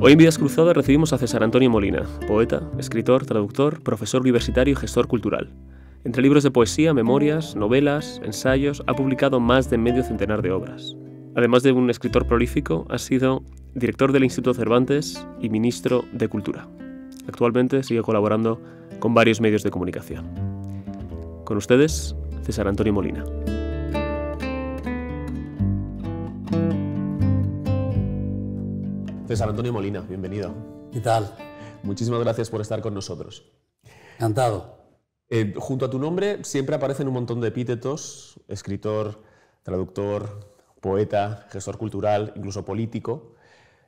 Hoy en Vidas Cruzadas recibimos a César Antonio Molina, poeta, escritor, traductor, profesor universitario y gestor cultural. Entre libros de poesía, memorias, novelas, ensayos, ha publicado más de medio centenar de obras. Además de un escritor prolífico, ha sido director del Instituto Cervantes y ministro de Cultura. Actualmente sigue colaborando con varios medios de comunicación. Con ustedes, César Antonio Molina. César Antonio Molina, bienvenido. ¿Qué tal? Muchísimas gracias por estar con nosotros. Encantado. Eh, junto a tu nombre siempre aparecen un montón de epítetos, escritor, traductor, poeta, gestor cultural, incluso político.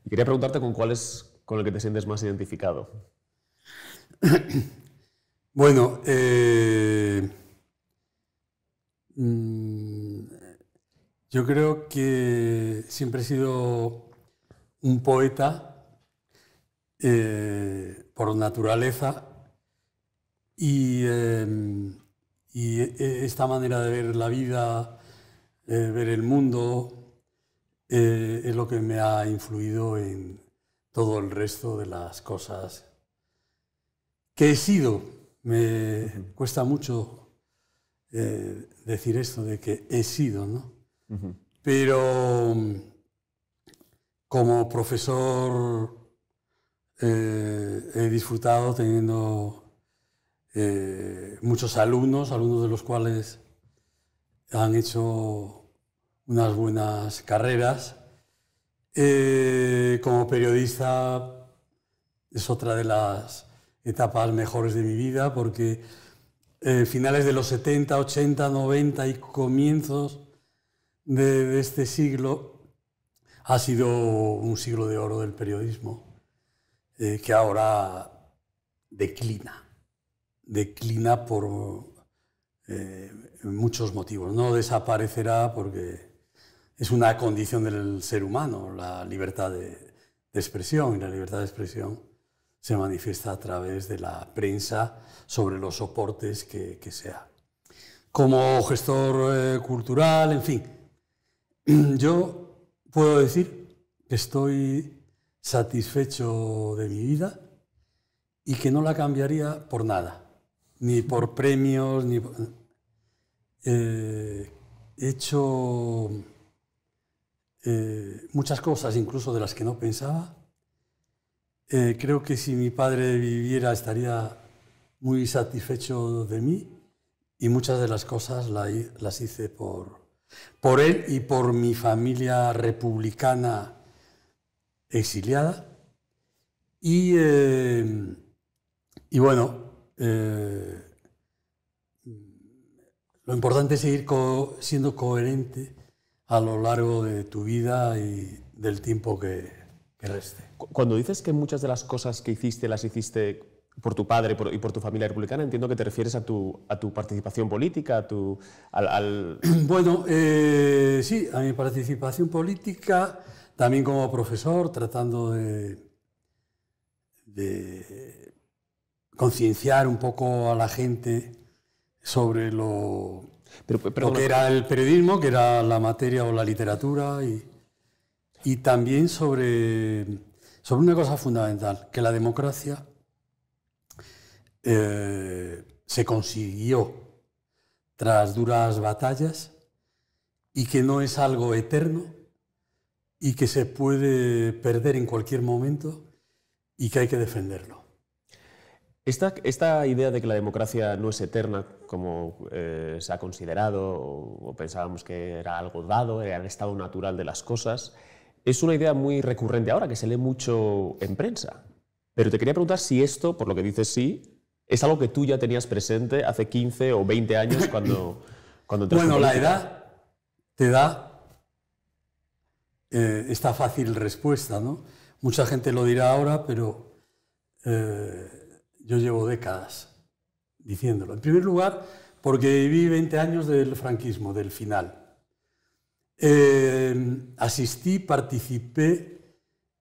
Y quería preguntarte con cuál es con el que te sientes más identificado. Bueno, eh, mm, yo creo que siempre he sido un poeta eh, por naturaleza y, em, eh, esta manera de ver la vida, eh, ver el mundo, es lo que me ha influido en todo el resto de las cosas que he sido. Me cuesta mucho decir esto de que he sido, ¿no? Pero como profesor eh, he disfrutado teniendo eh, muchos alumnos, alumnos de los cuales han hecho unas buenas carreras. Eh, como periodista es otra de las etapas mejores de mi vida porque finales de los 70, 80, 90 y comienzos de este siglo ha sido un siglo de oro del periodismo eh, que ahora declina, declina por eh, muchos motivos. No desaparecerá porque es una condición del ser humano, la libertad de, expresión, y la libertad de expresión se manifiesta a través de la prensa sobre los soportes que, sea. Como gestor eh, cultural, en fin, yo puedo decir que estoy satisfecho de mi vida y que no la cambiaría por nada, ni por premios, ni... Eh, he hecho eh, muchas cosas, incluso de las que no pensaba. Eh, creo que si mi padre viviera estaría muy satisfecho de mí y muchas de las cosas las hice por, por él y por mi familia republicana exiliada. Y, eh, bueno, eh, lo importante es seguir siendo coherente a lo largo de tu vida y del tiempo que, que reste. Cuando dices que muchas de las cosas que hiciste las hiciste por tu padre y por tu familia republicana, entiendo que te refieres a tu, a tu participación política, a tu, al, Bueno, eh, sí, a mi participación política, también como profesor, tratando de, concienciar un poco a la gente sobre lo, pero, que era el periodismo, que era la materia o la literatura, y, y también sobre, sobre una cosa fundamental, que la democracia eh, se consiguió tras duras batallas y que no es algo eterno y que se puede perder en cualquier momento y que hay que defenderlo. Esta, idea de que la democracia no es eterna, como eh, se ha considerado o, o, pensábamos que era algo dado, era el estado natural de las cosas, es una idea muy recurrente ahora que se lee mucho en prensa. Pero te quería preguntar si esto, por lo que dices sí, ¿Es algo que tú ya tenías presente hace 15 o 20 años cuando, cuando te Bueno, la edad te da eh, esta fácil respuesta, ¿no? Mucha gente lo dirá ahora, pero eh, yo llevo décadas diciéndolo. En primer lugar, porque viví 20 años del franquismo, del final. Eh, asistí, participé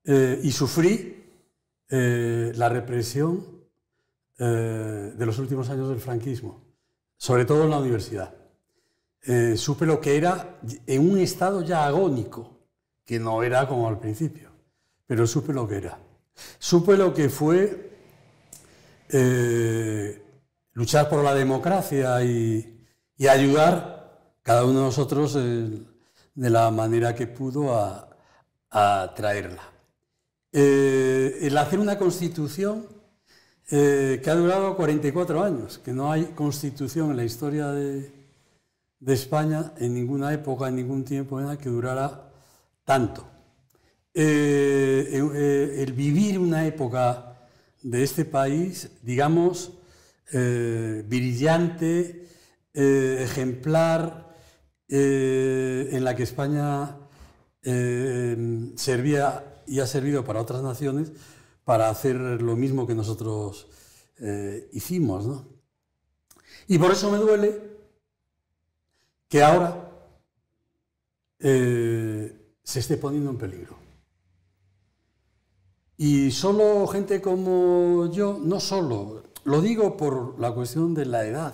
y sufrí la represión eh, de los últimos años del franquismo, sobre todo en la universidad. Eh, supe lo que era en un estado ya agónico, que no era como al principio, pero supe lo que era. Supe lo que fue eh, luchar por la democracia y, ayudar cada uno de nosotros de la manera que pudo a, a traerla. el hacer una constitución eh, que ha durado 44 años, que no hay constitución en la historia de, España en ninguna época, en ningún tiempo que durara tanto. Eh, eh, el vivir una época de este país, digamos, brillante, ejemplar, en la que España servía y ha servido para otras naciones, para hacer lo mismo que nosotros eh, hicimos. Y por eso me duele que ahora eh, se esté poniendo en peligro. Y solo gente como yo, no solo, lo digo por la cuestión de la edad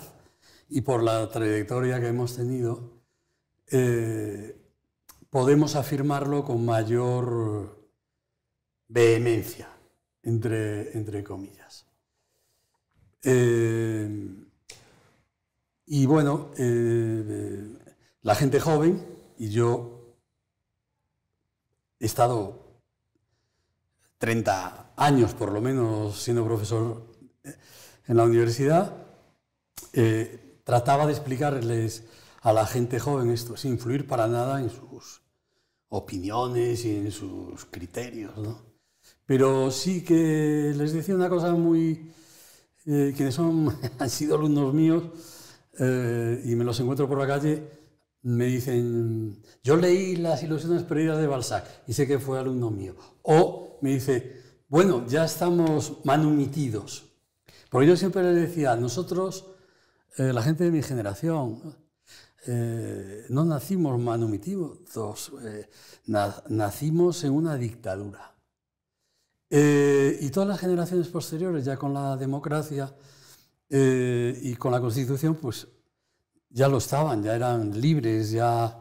y por la trayectoria que hemos tenido, eh, podemos afirmarlo con mayor vehemencia entre, comillas. Eh, y bueno, eh, la gente joven y yo he estado 30 años por lo menos siendo profesor eh, en la universidad, trataba de explicarles a la gente joven esto, sin influir para nada en sus opiniones y en sus criterios. ¿no? Pero sí que les decía una cosa muy... Eh, quienes son, han sido alumnos míos eh, y me los encuentro por la calle, me dicen, yo leí las ilusiones perdidas de Balzac y sé que fue alumno mío. O me dice, bueno, ya estamos manumitidos. Porque yo siempre les decía, nosotros, eh, la gente de mi generación, no nacimos manumitidos, nacimos en una dictadura. Eh, y todas las generaciones posteriores, ya con la democracia eh, y con la Constitución, pues ya lo estaban, ya eran libres, ya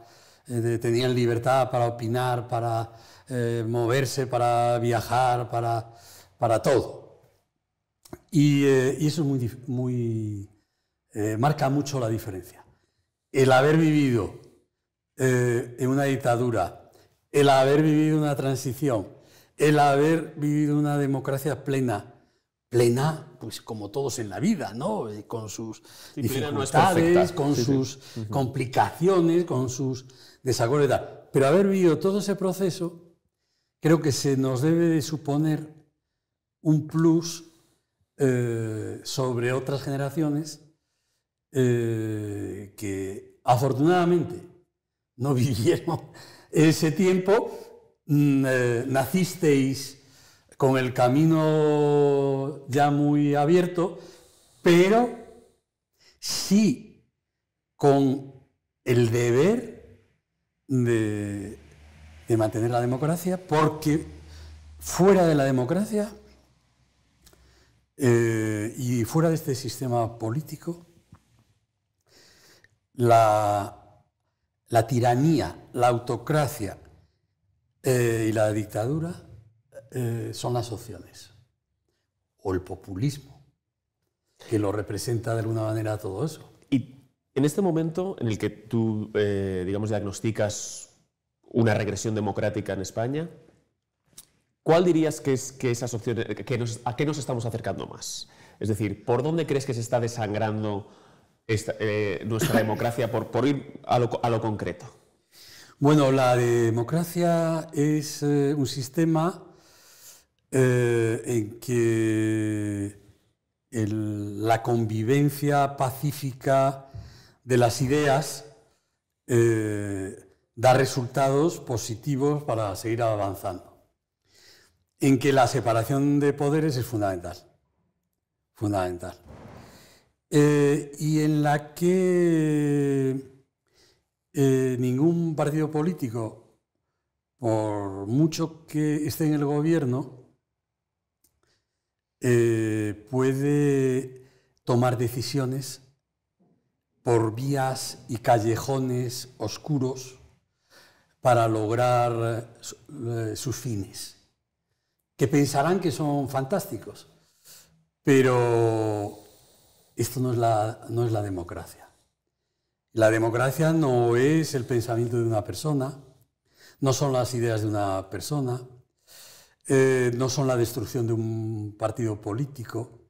eh, tenían libertad para opinar, para moverse, para viajar, para, todo. Y, eso es muy marca mucho la diferencia. El haber vivido en una dictadura, el haber vivido una transición, el haber vivido una democracia plena. Plena, pues como todos en la vida, ¿no? Eh, con sus dificultades, con sus complicaciones, con sus desacuerdos. Pero haber vivido todo ese proceso, creo que se nos debe de suponer un plus eh, sobre otras generaciones eh, que afortunadamente no vivieron ese tiempo Mm, eh, nacisteis con el camino ya muy abierto, pero sí con el deber de, mantener la democracia, porque fuera de la democracia eh, y fuera de este sistema político, la tiranía, la autocracia, eh, y la dictadura eh, son las opciones. O el populismo, que lo representa de alguna manera todo eso. Y en este momento en el que tú, eh, digamos, diagnosticas una regresión democrática en España, ¿cuál dirías que es que esas opciones, a qué nos estamos acercando más? Es decir, ¿por dónde crees que se está desangrando nuestra democracia por, ir a lo, concreto? Bueno, la democracia es eh, un sistema eh, en que la convivencia pacífica de las ideas eh, da resultados positivos para seguir avanzando. En que la separación de poderes es fundamental. Fundamental. y en la que eh, ningún partido político, por mucho que esté en el gobierno, eh, puede tomar decisiones por vías y callejones oscuros para lograr eh, sus fines, que pensarán que son fantásticos, pero esto no es la, no es la democracia. La democracia no es el pensamiento de una persona, no son las ideas de una persona, eh, no son la destrucción de un partido político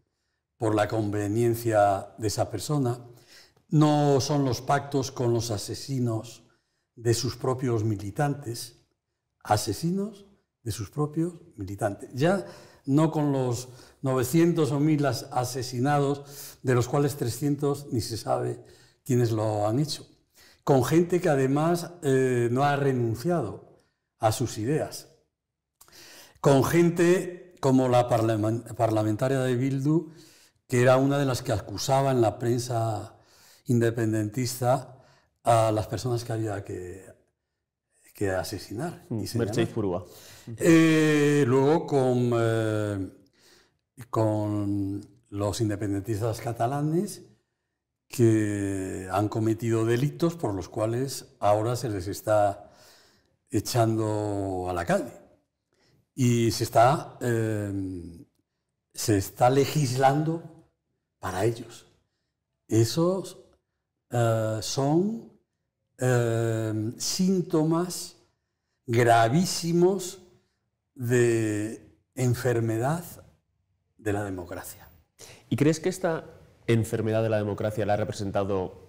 por la conveniencia de esa persona, no son los pactos con los asesinos de sus propios militantes, asesinos de sus propios militantes, ya no con los 900 o 1000 asesinados, de los cuales 300 ni se sabe quienes lo han hecho, con gente que además eh, no ha renunciado a sus ideas, con gente como la parlamentaria de Bildu, que era una de las que acusaba en la prensa independentista a las personas que había que, asesinar. Mm, Mercedes Purúa. Eh, luego eh, con los independentistas catalanes, que han cometido delitos por los cuales ahora se les está echando a la calle. Y se está, eh, se está legislando para ellos. Esos eh, son eh, síntomas gravísimos de enfermedad de la democracia. ¿Y crees que esta enfermedad de la democracia la ha representado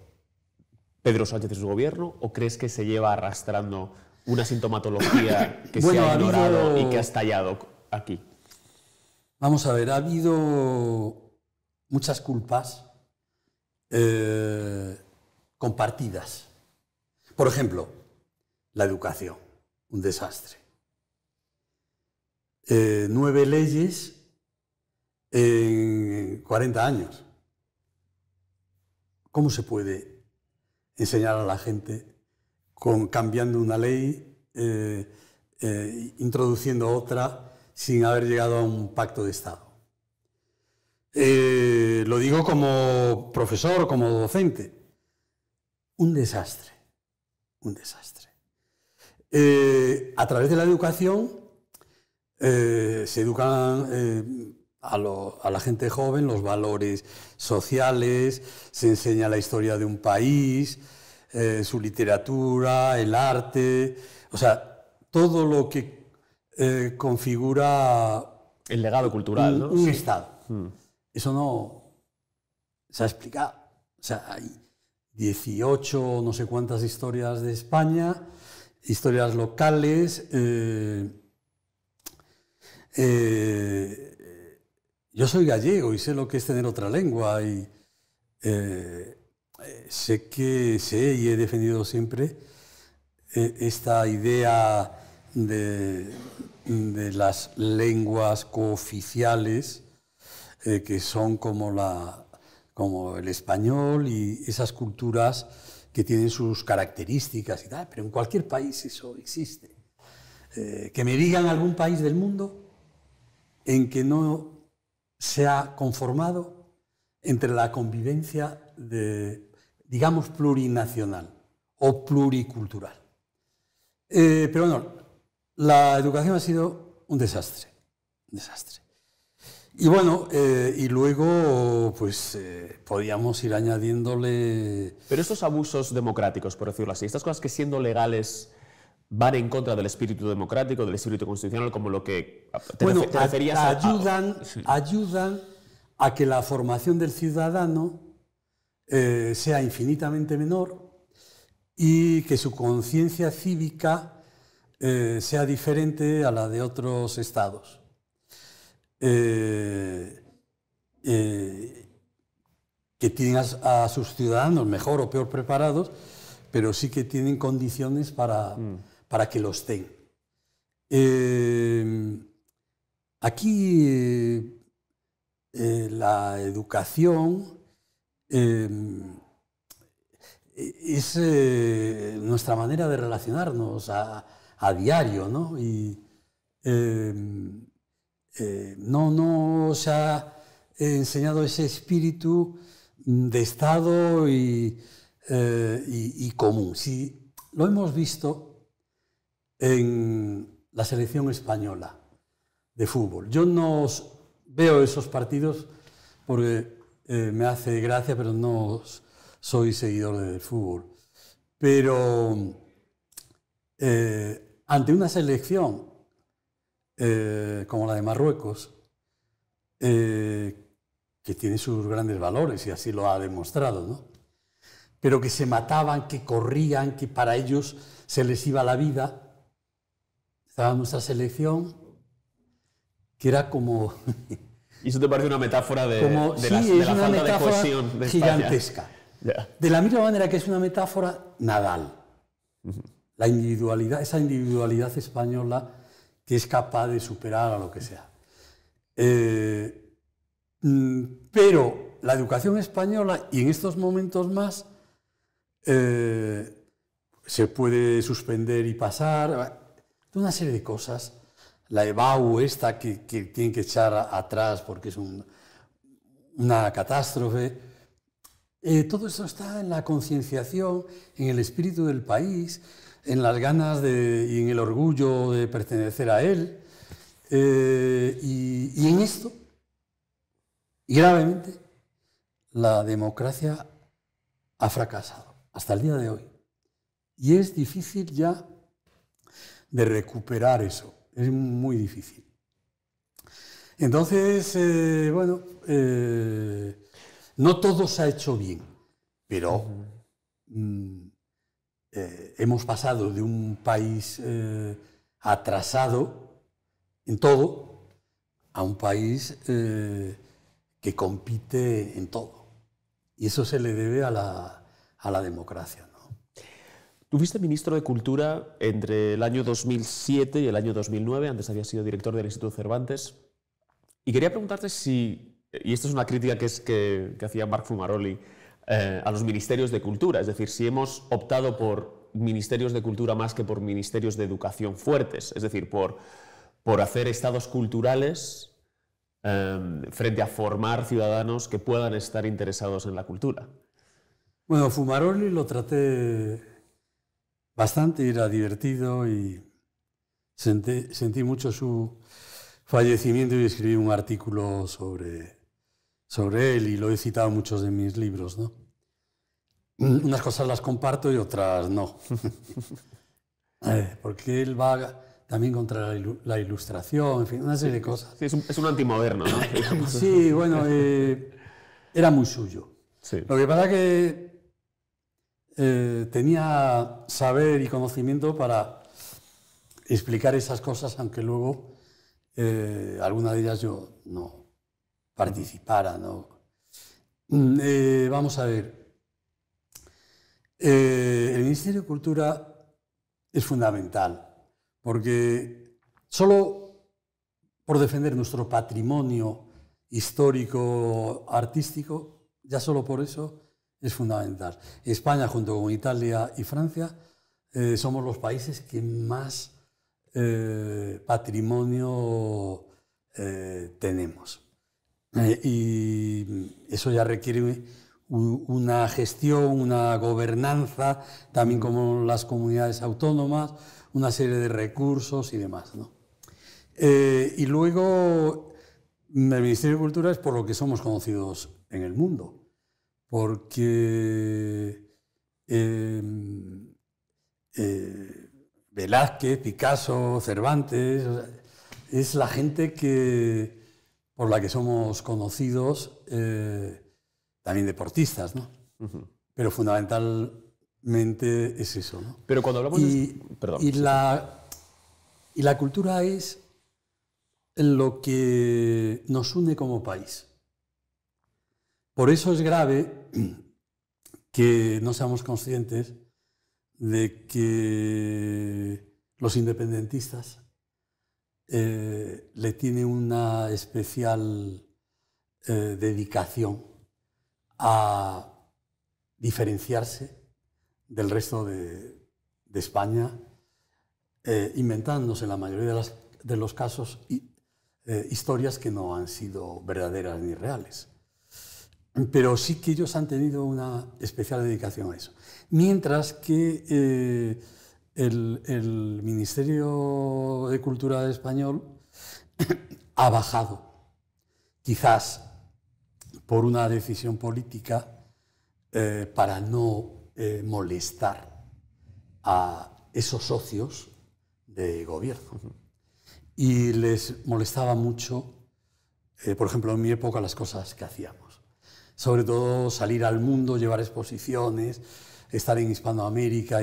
Pedro Sánchez y su gobierno? ¿O crees que se lleva arrastrando una sintomatología que se ha ignorado y que ha estallado aquí? Vamos a ver, ha habido muchas culpas eh, compartidas. Por ejemplo, la educación, un desastre. Eh, nueve leyes en 40 años. ¿Cómo se puede enseñar a la gente con, cambiando una ley, eh, eh, introduciendo otra, sin haber llegado a un pacto de Estado? Eh, lo digo como profesor, como docente. Un desastre, un desastre. a través de la educación se educan a, la gente joven los valores sociales, se enseña la historia de un país, eh, su literatura, el arte, o sea, todo lo que eh, configura... El legado cultural, un, Un Estado. Hmm. Eso no se ha explicado. O sea, hay 18, no sé cuántas historias de España, historias locales. Eh, eh, yo soy gallego y sé lo que es tener otra lengua y eh, eh, sé que sé y he defendido siempre eh, esta idea de, las lenguas cooficiales que son como, la, como el español y esas culturas que tienen sus características y tal, pero en cualquier país eso existe. que me digan algún país del mundo en que no se ha conformado entre la convivencia de, digamos, plurinacional o pluricultural. Eh, pero no, la educación ha sido un desastre, desastre. Y bueno, eh, y luego, pues eh, podíamos ir añadiéndole... Pero estos abusos democráticos, por decirlo así, estas cosas que siendo legales van en contra del espíritu democrático, del espíritu constitucional, como lo que eh, te, referías a, ayudan, ayudan a que la formación del ciudadano eh, sea infinitamente menor y que su conciencia cívica eh, sea diferente a la de otros estados. que tienen a, sus ciudadanos mejor o peor preparados, pero sí que tienen condiciones para... Mm para que los den. Em, aquí eh, la educación em, es eh, nuestra manera de relacionarnos a, diario, ¿no? Y em, eh, no, nos ha enseñado ese espíritu de Estado y, y común. Si lo hemos visto en la selección española de fútbol. Yo no veo esos partidos porque eh, me hace gracia, pero no soy seguidor del fútbol. Pero eh, ante una selección eh, como la de Marruecos, que tiene sus grandes valores y así lo ha demostrado, ¿no? pero que se mataban, que corrían, que para ellos se les iba la vida, estaba nuestra selección, que era como... ¿Y eso te parece una metáfora de, la, falta de cohesión gigantesca. De la misma manera que es una metáfora Nadal. La individualidad, esa individualidad española que es capaz de superar a lo que sea. Eh, mm, pero la educación española, y en estos momentos más, eh, se puede suspender y pasar, de una serie de cosas. La EBAU esta que, que tienen que echar atrás porque es una catástrofe. Eh, todo eso está en la concienciación, en el espíritu del país, en las ganas y en el orgullo de pertenecer a él. Eh, y, en esto, gravemente, la democracia ha fracasado hasta el día de hoy. Y es difícil ya de recuperar eso. Es muy difícil. Entonces, eh, bueno, eh, no todo se ha hecho bien, pero mm, eh, hemos pasado de un país atrasado en todo a un país que compite en todo. Y eso se le debe a la democracia. Tú ministro de Cultura entre el año 2007 y el año 2009, antes había sido director del Instituto Cervantes. Y quería preguntarte si, y esto es una crítica que, es que, hacía Marc Fumaroli eh, a los ministerios de cultura, es decir, si hemos optado por ministerios de cultura más que por ministerios de educación fuertes, es decir, por, por hacer estados culturales em, frente a formar ciudadanos que puedan estar interesados en la cultura. Bueno, Fumaroli lo traté bastante, era divertido y senté, sentí mucho su fallecimiento y escribí un artículo sobre, sobre él y lo he citado en muchos de mis libros. ¿no? Unas cosas las comparto y otras no. Eh, porque él va también contra la ilustración, en fin, una serie de cosas. es, un, es un antimoderno, ¿no? sí, bueno, eh, era muy suyo. Lo que pasa que eh, tenía saber y conocimiento para explicar esas cosas, aunque luego eh, alguna de ellas yo no participara. Mm, eh, vamos a ver. el Ministerio de Cultura es fundamental, porque solo por defender nuestro patrimonio histórico, artístico, ya solo por eso es fundamental. España, junto con Italia y Francia, eh, somos los países que más eh, patrimonio eh, tenemos. y eso ya requiere una gestión, una gobernanza, también como las comunidades autónomas, una serie de recursos y demás. y luego, el Ministerio de Cultura es por lo que somos conocidos en el mundo porque em, eh, Velázquez, Picasso, Cervantes, es la gente por la que somos conocidos, eh, también deportistas, ¿no? Pero fundamentalmente es eso, ¿no? Pero cuando hablamos de... Y la, y la cultura es lo que nos une como país. Por eso es grave que no seamos conscientes de que los independentistas eh, le tienen una especial eh, dedicación a diferenciarse del resto de, España, eh, inventándose en la mayoría de, de los casos historias que no han sido verdaderas ni reales pero sí que ellos han tenido una especial dedicación a eso. Mientras que eh, el, Ministerio de Cultura de Español ha bajado, quizás por una decisión política eh, para no eh, molestar a esos socios de gobierno. Y les molestaba mucho, por ejemplo, en mi época, las cosas que hacíamos sobre todo salir al mundo, llevar exposiciones, estar en Hispanoamérica.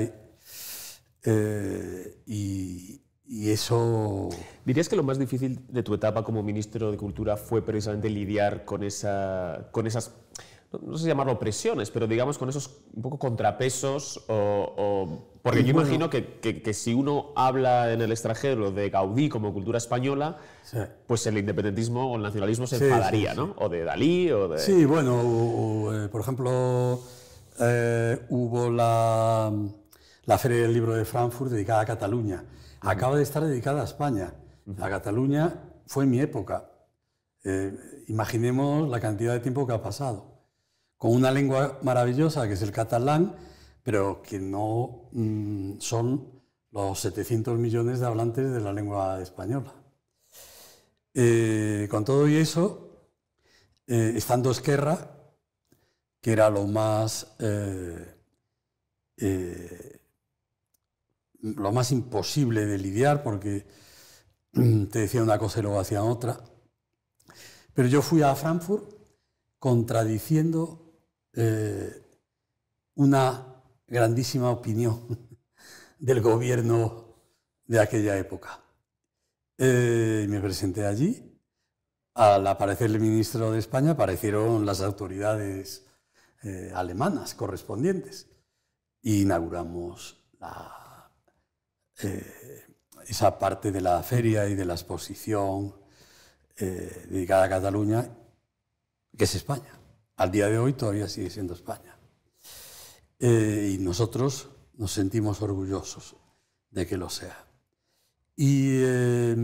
Eh, y, y eso... ¿Dirías que lo más difícil de tu etapa como ministro de Cultura fue precisamente lidiar con, esa, con esas no sé si llamarlo presiones, pero digamos con esos un poco contrapesos o, porque yo imagino que, que, si uno habla en el extranjero de Gaudí como cultura española, pues el independentismo o el nacionalismo se enfadaría, ¿no? O de Dalí o de... Sí, bueno, eh, por ejemplo, eh, hubo la, la Feria del Libro de Frankfurt dedicada a Cataluña. Acaba de estar dedicada a España. la Cataluña fue mi época. Eh, imaginemos la cantidad de tiempo que ha pasado con una lengua maravillosa que es el catalán, pero que no mm, son los 700 millones de hablantes de la lengua española. Eh, con todo y eso, eh, estando Esquerra, que era lo más, eh, eh, lo más imposible de lidiar, porque mm, te decía una cosa y luego hacía otra, pero yo fui a Frankfurt contradiciendo eh, una grandísima opinión del gobierno de aquella época. Eh, me presenté allí. Al aparecer el ministro de España, aparecieron las autoridades eh, alemanas correspondientes. e inauguramos la, esa parte de la feria y de la exposición dedicada a Cataluña, que es España al día de hoy todavía sigue siendo España. Eh, y nosotros nos sentimos orgullosos de que lo sea. Eh,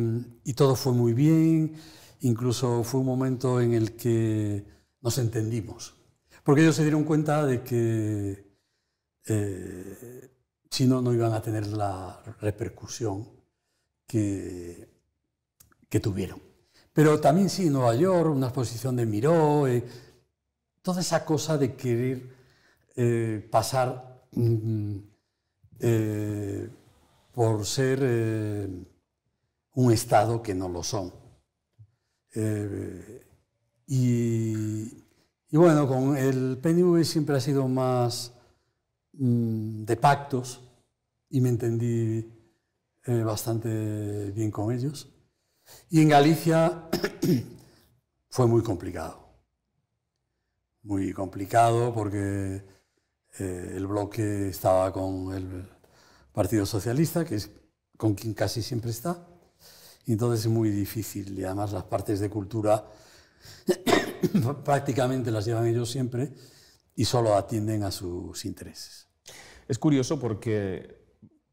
y, todo fue muy bien, incluso fue un momento en el que nos entendimos, porque ellos se dieron cuenta de que eh, si no, no iban a tener la repercusión que, que tuvieron. Pero también sí, Nueva York, una exposición de Miró. Eh, toda esa cosa de querer eh, pasar mm, eh, por ser eh, un Estado que no lo son. Y, bueno, con el PNV siempre ha sido más mm, de pactos y me entendí bastante bien con ellos. Y en Galicia fue muy complicado muy complicado porque eh, el bloque estaba con el Partido Socialista, que es con quien casi siempre está. Y entonces es muy difícil y además las partes de cultura prácticamente las llevan ellos siempre y solo atienden a sus intereses. Es curioso porque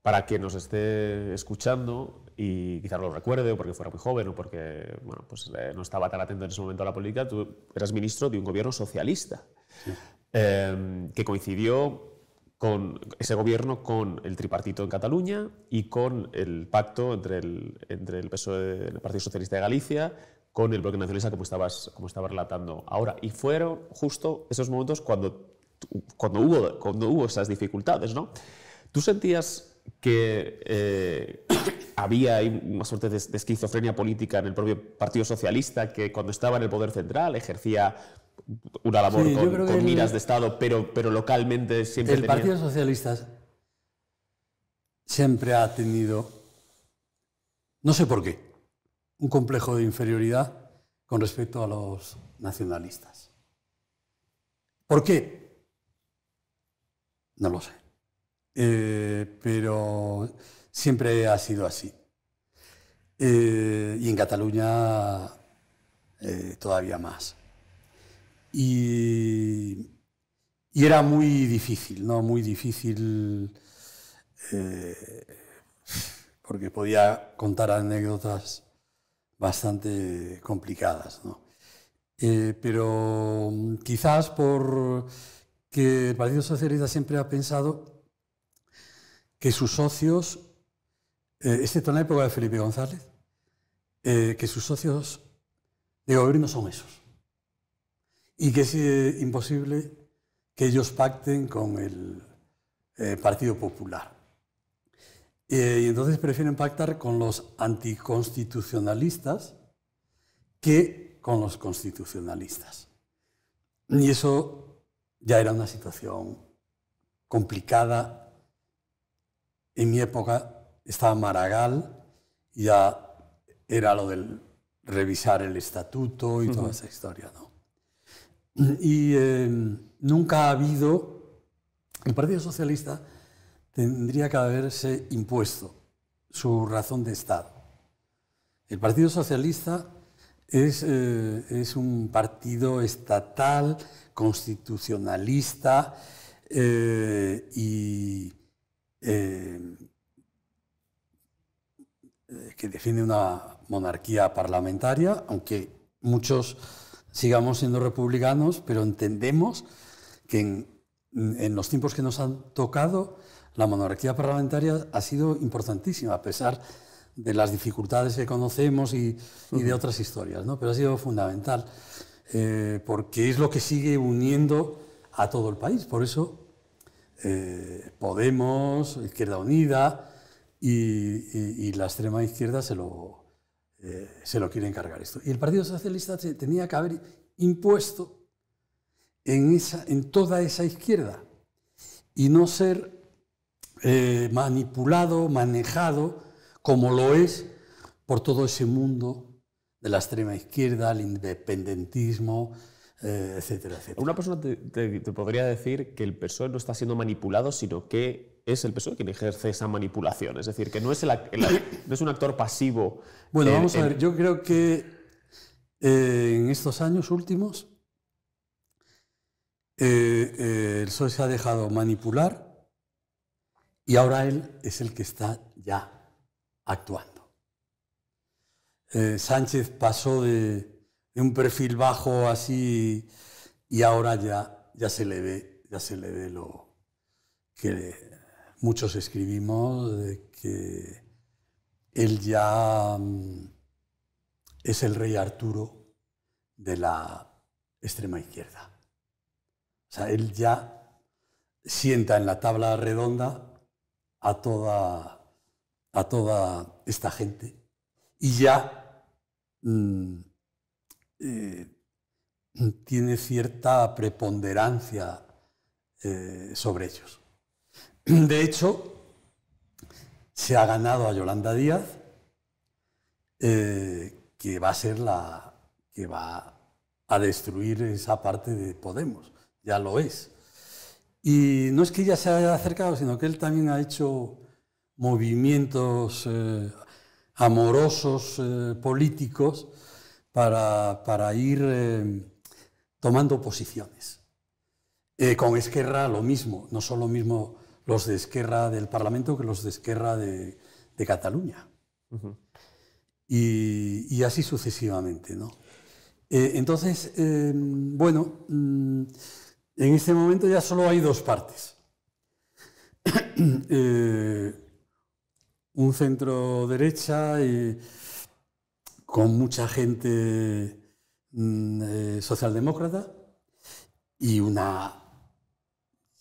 para quien nos esté escuchando y quizás lo recuerde, o porque fuera muy joven, o porque bueno, pues, eh, no estaba tan atento en ese momento a la política, tú eras ministro de un gobierno socialista, em, que coincidió con ese gobierno con el tripartito en Cataluña y con el pacto entre el, entre el PSOE, el Partido Socialista de Galicia, con el bloque nacionalista, como estabas, como estaba relatando ahora. Y fueron justo esos momentos cuando, cuando, hubo, cuando hubo esas dificultades. ¿no? ¿Tú sentías que eh, había una suerte de, esquizofrenia política en el propio Partido Socialista, que cuando estaba en el poder central ejercía una labor con, miras de Estado, pero, pero localmente siempre... El Partido Socialista siempre ha tenido, no sé por qué, un complejo de inferioridad con respecto a los nacionalistas. ¿Por qué? No lo sé. Eh, pero siempre ha sido así. Eh, y en Cataluña eh, todavía más. Y, era muy difícil, ¿no? Muy difícil, porque podía contar anécdotas bastante complicadas, ¿no? pero quizás por que el Partido Socialista siempre ha pensado que sus socios, eh, este excepto en época de Felipe González, eh, que sus socios de gobierno son esos. Y que es eh, imposible que ellos pacten con el Partido Popular. y entonces prefieren pactar con los anticonstitucionalistas que con los constitucionalistas. Y eso ya era una situación complicada en mi época estaba Maragall, ya era lo del revisar el estatuto y toda esa historia, ¿no? Y eh, nunca ha habido, el Partido Socialista tendría que haberse impuesto su razón de Estado. El Partido Socialista es, eh, es un partido estatal, constitucionalista eh, y Em, eh, que define una monarquía parlamentaria, aunque muchos sigamos siendo republicanos, pero entendemos que en, los tiempos que nos han tocado, la monarquía parlamentaria ha sido importantísima, a pesar de las dificultades que conocemos y, de otras historias, ¿no? pero ha sido fundamental, eh, porque es lo que sigue uniendo a todo el país. Por eso eh, Podemos, Izquierda Unida y, la extrema izquierda se lo, eh, se lo quieren cargar esto. Y el Partido Socialista tenía que haber impuesto en, esa, en toda esa izquierda y no ser eh, manipulado, manejado, como lo es por todo ese mundo de la extrema izquierda, el independentismo, eh, etcétera, Una persona te, podría decir que el PSOE no está siendo manipulado, sino que es el PSOE quien ejerce esa manipulación. Es decir, que no es, es un actor pasivo. Bueno, eh, vamos a ver, yo creo que eh, en estos años últimos el PSOE se ha dejado manipular y ahora él es el que está ya actuando. Sánchez pasó de un perfil bajo así y ahora ya, ya se le ve, ya se le ve lo que muchos escribimos, que él ya mm, es el rey Arturo de la extrema izquierda. O sea, él ya sienta en la tabla redonda a toda, a toda esta gente y ya mm, eh, tiene cierta preponderancia eh, sobre ellos. De hecho, se ha ganado a Yolanda Díaz, eh, que va a ser la que va a destruir esa parte de Podemos, ya lo es. Y no es que ella se haya acercado, sino que él también ha hecho movimientos amorosos, políticos, para, ir eh, tomando posiciones. Eh, con Esquerra lo mismo, no son lo mismo los de Esquerra del Parlamento que los de Esquerra de, Cataluña. y, así sucesivamente. Eh, entonces, bueno, mm, en este momento ya solo hay dos partes. un centro derecha y con mucha gente mm, eh, socialdemócrata y una,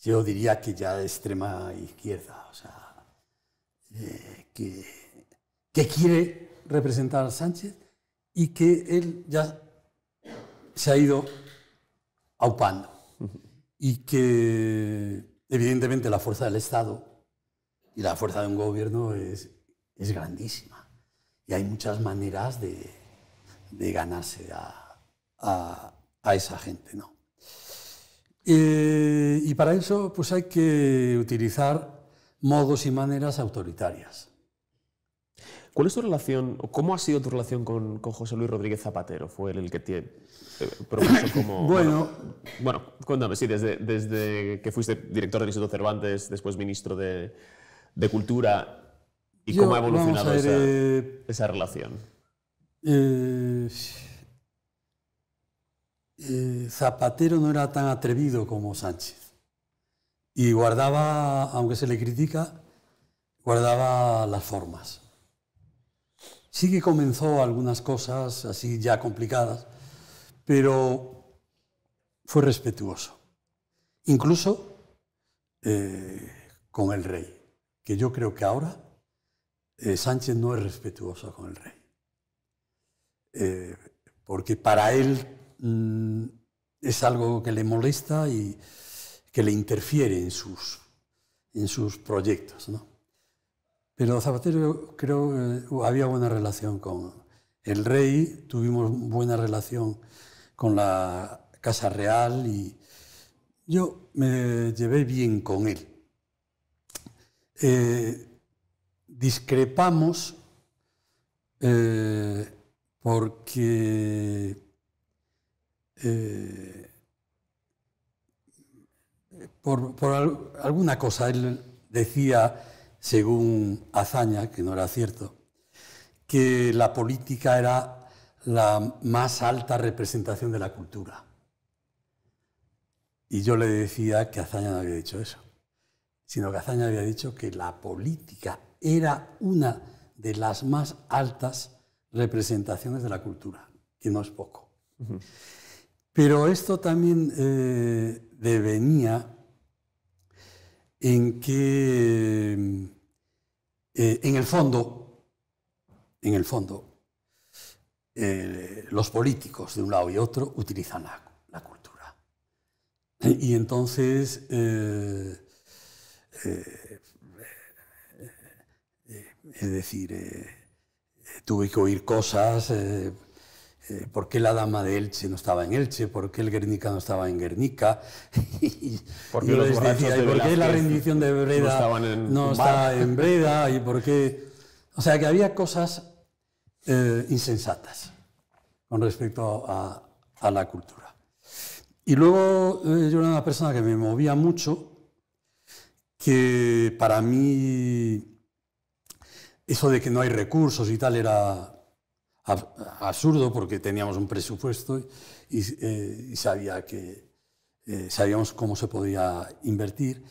yo diría que ya de extrema izquierda, o sea, eh, que, que quiere representar a Sánchez y que él ya se ha ido aupando y que evidentemente la fuerza del Estado y la fuerza de un gobierno es, es grandísima. Y hay muchas maneras de, ganarse a, esa gente. ¿no? Eh, y para eso pues hay que utilizar modos y maneras autoritarias. ¿Cuál es tu relación, o cómo ha sido tu relación con, con José Luis Rodríguez Zapatero? Fue el que te eh, propuso como... bueno, bueno, cuéntame, sí, desde, que fuiste director del Instituto Cervantes, después ministro de, de Cultura, ¿Y cómo ha evolucionado eh, esa, relación? Eh, eh, Zapatero no era tan atrevido como Sánchez. Y guardaba, aunque se le critica, guardaba las formas. Sí que comenzó algunas cosas así ya complicadas, pero fue respetuoso. Incluso con el rey, que yo creo que ahora eh, Sánchez no es respetuoso con el rey. Eh, porque para él mm, es algo que le molesta y que le interfiere en sus, en sus proyectos. Pero Zapatero creo que uh, había buena relación con el rey, tuvimos buena relación con la Casa Real y yo me llevé bien con él. Eh, discrepamos eh, porque eh, por, por, alguna cosa él decía, según Azaña, que no era cierto, que la política era la más alta representación de la cultura. Y yo le decía que Azaña no había dicho eso, sino que Azaña había dicho que la política era una de las más altas representaciones de la cultura, que no es poco. Pero esto también eh, devenía en que, eh, en el fondo, en el fondo, eh, los políticos de un lado y otro utilizan la, cultura. Y entonces es decir, eh, eh, tuve que oír cosas, eh, por qué la dama de Elche no estaba en Elche, por qué el Guernica no estaba en Guernica, ¿Por qué, la rendición de Breda no, en, en Breda, y por qué... O sea, que había cosas insensatas con respecto a, a, la cultura. Y luego yo era una persona que me movía mucho, que para mí eso de que no hay recursos y tal era absurdo porque teníamos un presupuesto y, eh, sabía que, eh, sabíamos cómo se podía invertir.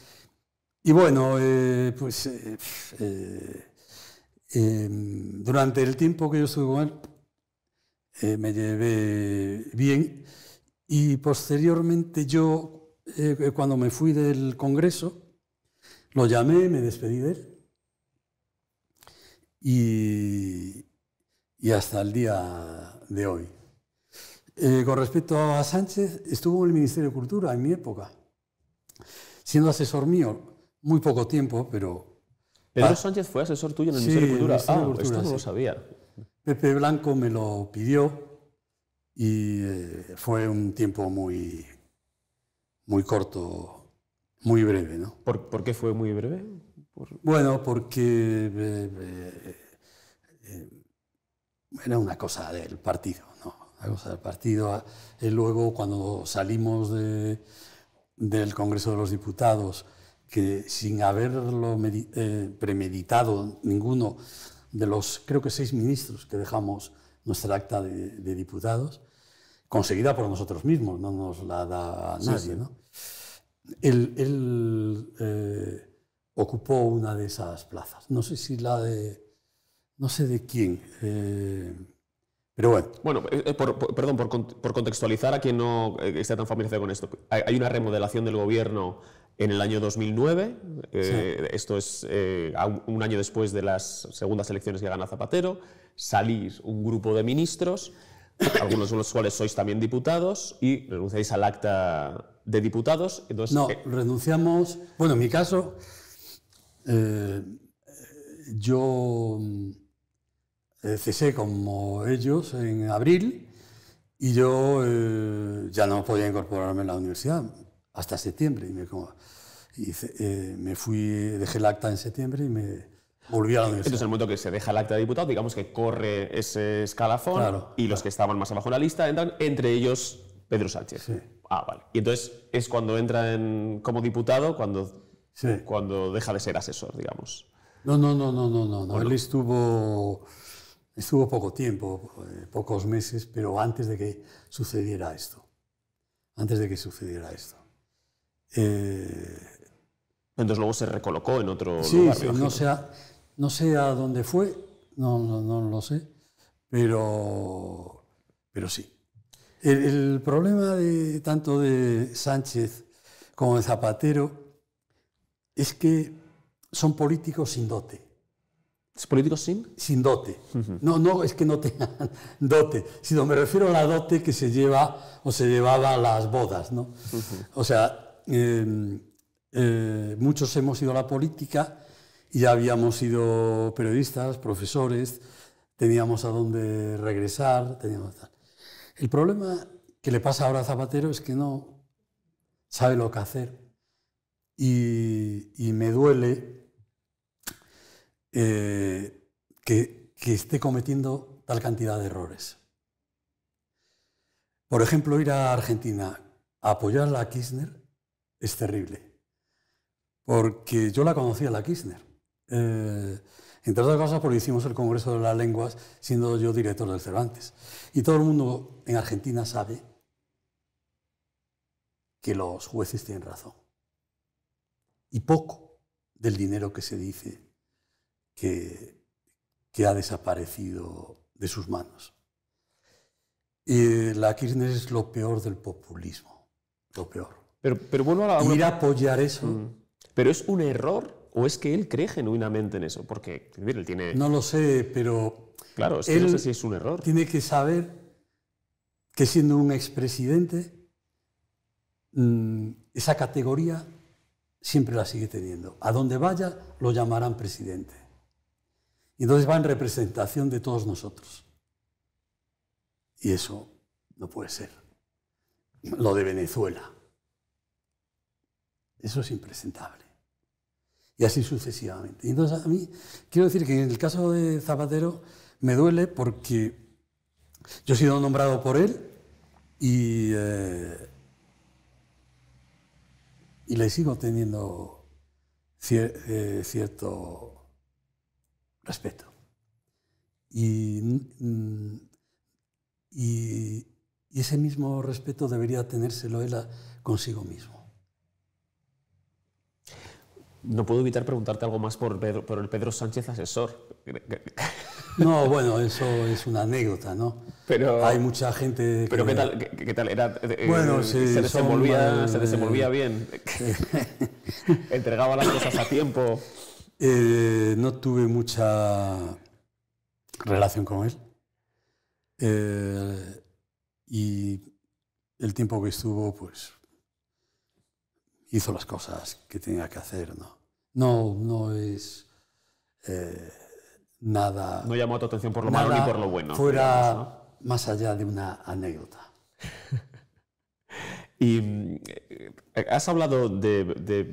Y bueno, eh, pues em, durante el tiempo que yo estuve con él, me llevé bien y posteriormente yo, cuando me fui del Congreso, lo llamé, me despedí de él y, hasta el día de hoy. Eh, con respecto a Sánchez, estuvo en el Ministerio de Cultura en mi época, siendo asesor mío, muy poco tiempo, pero... Pedro ah. Sánchez fue asesor tuyo en el Ministerio de Cultura. ah, esto no lo sabía. Pepe Blanco me lo pidió y eh, fue un tiempo muy, muy corto, muy breve. ¿no? ¿Por qué fue muy breve? Bueno, porque eh, eh, eh, era una cosa del partido, ¿no? del partido. Y ah, luego, cuando salimos del Congreso de los Diputados, que sin haberlo premeditado ninguno de los, creo que seis ministros que dejamos nuestra acta de, diputados, conseguida por nosotros mismos, no nos la da nadie. ¿no? El, ocupó una de esas plazas. No sé si la de... no sé de quién. Eh, pero bueno. Bueno, eh, eh, perdón, por, contextualizar a quien no esté tan familiarizado con esto. Hay, una remodelación del gobierno en el año 2009, esto es un año después de las segundas elecciones que gana Zapatero, salís un grupo de ministros, algunos de los cuales sois también diputados, y renunciáis al acta de diputados. Entonces, no, renunciamos, bueno, en mi caso, eh, yo mm, eh, cesé como ellos en abril y yo eh, ya no podía incorporarme a la universidad hasta septiembre. Y me, fui, dejé el acta en septiembre y me volví a la universidad. Entonces, en el momento que se deja el acta de diputado, digamos que corre ese escalafón y los que estaban más abajo en la lista entran, entre ellos Pedro Sánchez. Ah, vale. Y entonces es cuando entra en, como diputado, cuando cuando deja de ser asesor, digamos. No, no, no, no, no, no. Él estuvo, estuvo poco tiempo, eh, pocos meses, pero antes de que sucediera esto. Antes de que sucediera esto. Eh, Entonces luego se recolocó en otro sí, lugar. Sí, no sé, a, no sé dónde fue, no, no, no lo sé, pero, pero sí. El, el, problema de, tanto de Sánchez como de Zapatero es que son políticos sin dote. ¿Es políticos sin? Sin dote. No, no es que no tengan dote, sino me refiero a la dote que se lleva o se llevaba a las bodas. ¿no? O sea, em, eh, muchos hemos ido a la política y ya habíamos sido periodistas, profesores, teníamos a dónde regresar, teníamos tal. El problema que le pasa ahora a Zapatero es que no sabe lo que hacer y, me duele eh, que, esté cometiendo tal cantidad de errores. Por ejemplo, ir a Argentina a apoyar a Kirchner es terrible, porque yo la conocía, la Kirchner. Eh, entre otras cosas, porque hicimos el Congreso de las Lenguas, siendo yo director del Cervantes. Y todo el mundo en Argentina sabe que los jueces tienen razón y poco del dinero que se dice que, que ha desaparecido de sus manos. Y la Kirchner es lo peor del populismo, lo peor. Pero, pero bueno a Ir a apoyar eso. Mm. Pero es un error o es que él cree genuinamente en eso, porque él tiene. No lo sé, pero. Claro, es es un error. Tiene que saber que siendo un expresidente, mm, esa categoría siempre la sigue teniendo. A donde vaya lo llamarán presidente. Y entonces va en representación de todos nosotros. Y eso no puede ser. Lo de Venezuela. Eso es impresentable. Y así sucesivamente. Y entonces a mí quiero decir que en el caso de Zapatero me duele porque yo he sido nombrado por él y... Eh, y le sigo teniendo eh, cierto respeto. Mm, y, ese mismo respeto debería tenérselo él consigo mismo. No puedo evitar preguntarte algo más por, el Pedro Sánchez asesor. No, bueno, eso es una anécdota, ¿no? Pero hay mucha gente. pero qué tal, qué, tal eh, eh, Bueno, eh, se, desenvolvía, se desenvolvía bien. Entregaba las cosas a tiempo. no tuve mucha relación con él. y el tiempo que estuvo, pues hizo las cosas que tenía que hacer, ¿no? No, no es eh, nada. No llamó a tu atención por lo malo ni por lo bueno. Fuera más allá de una anécdota. Y eh, has hablado de, de,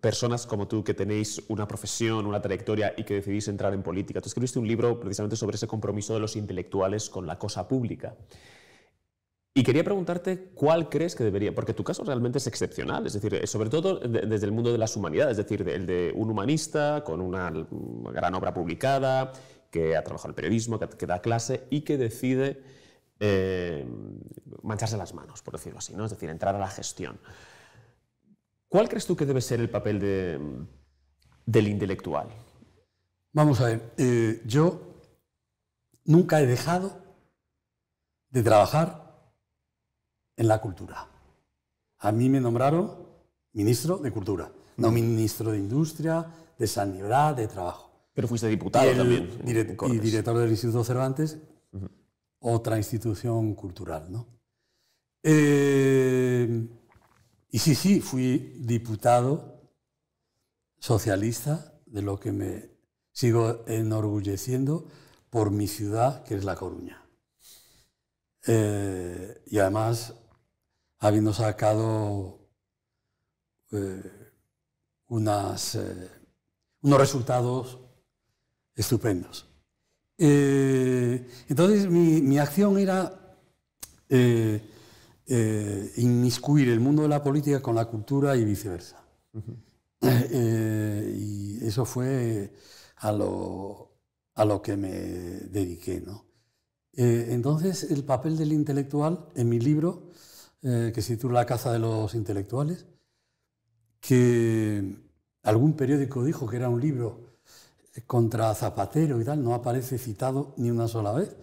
personas como tú que tenéis una profesión, una trayectoria y que decidís entrar en política. Tú escribiste un libro precisamente sobre ese compromiso de los intelectuales con la cosa pública. Y quería preguntarte cuál crees que debería, porque tu caso realmente es excepcional, es decir, eh, sobre todo desde el mundo de las humanidades, es decir, el de un humanista con una gran obra publicada, que ha trabajado en el periodismo, que, da clase y que decide eh, mancharse las manos, por decirlo así, ¿no? es decir, entrar a la gestión. ¿Cuál crees tú que debe ser el papel del intelectual? Vamos a ver, eh, yo nunca he dejado de trabajar en la cultura. A mí me nombraron ministro de Cultura, no ministro de Industria, de Sanidad, de Trabajo. Pero fuiste diputado también. y director del Instituto Cervantes, otra institución cultural, ¿no? Eh, y sí, sí, fui diputado socialista, de lo que me sigo enorgulleciendo por mi ciudad, que es La Coruña. Eh, y además habiendo sacado eh, unas, eh, unos resultados estupendos. Eh, entonces mi, acción era inmiscuir el mundo de la política con la cultura y viceversa. y eso fue a lo, a lo que me dediqué. ¿no? entonces el papel del intelectual en mi libro eh, que se titula La caza de los intelectuales, que algún periódico dijo que era un libro contra Zapatero y tal, no aparece citado ni una sola vez,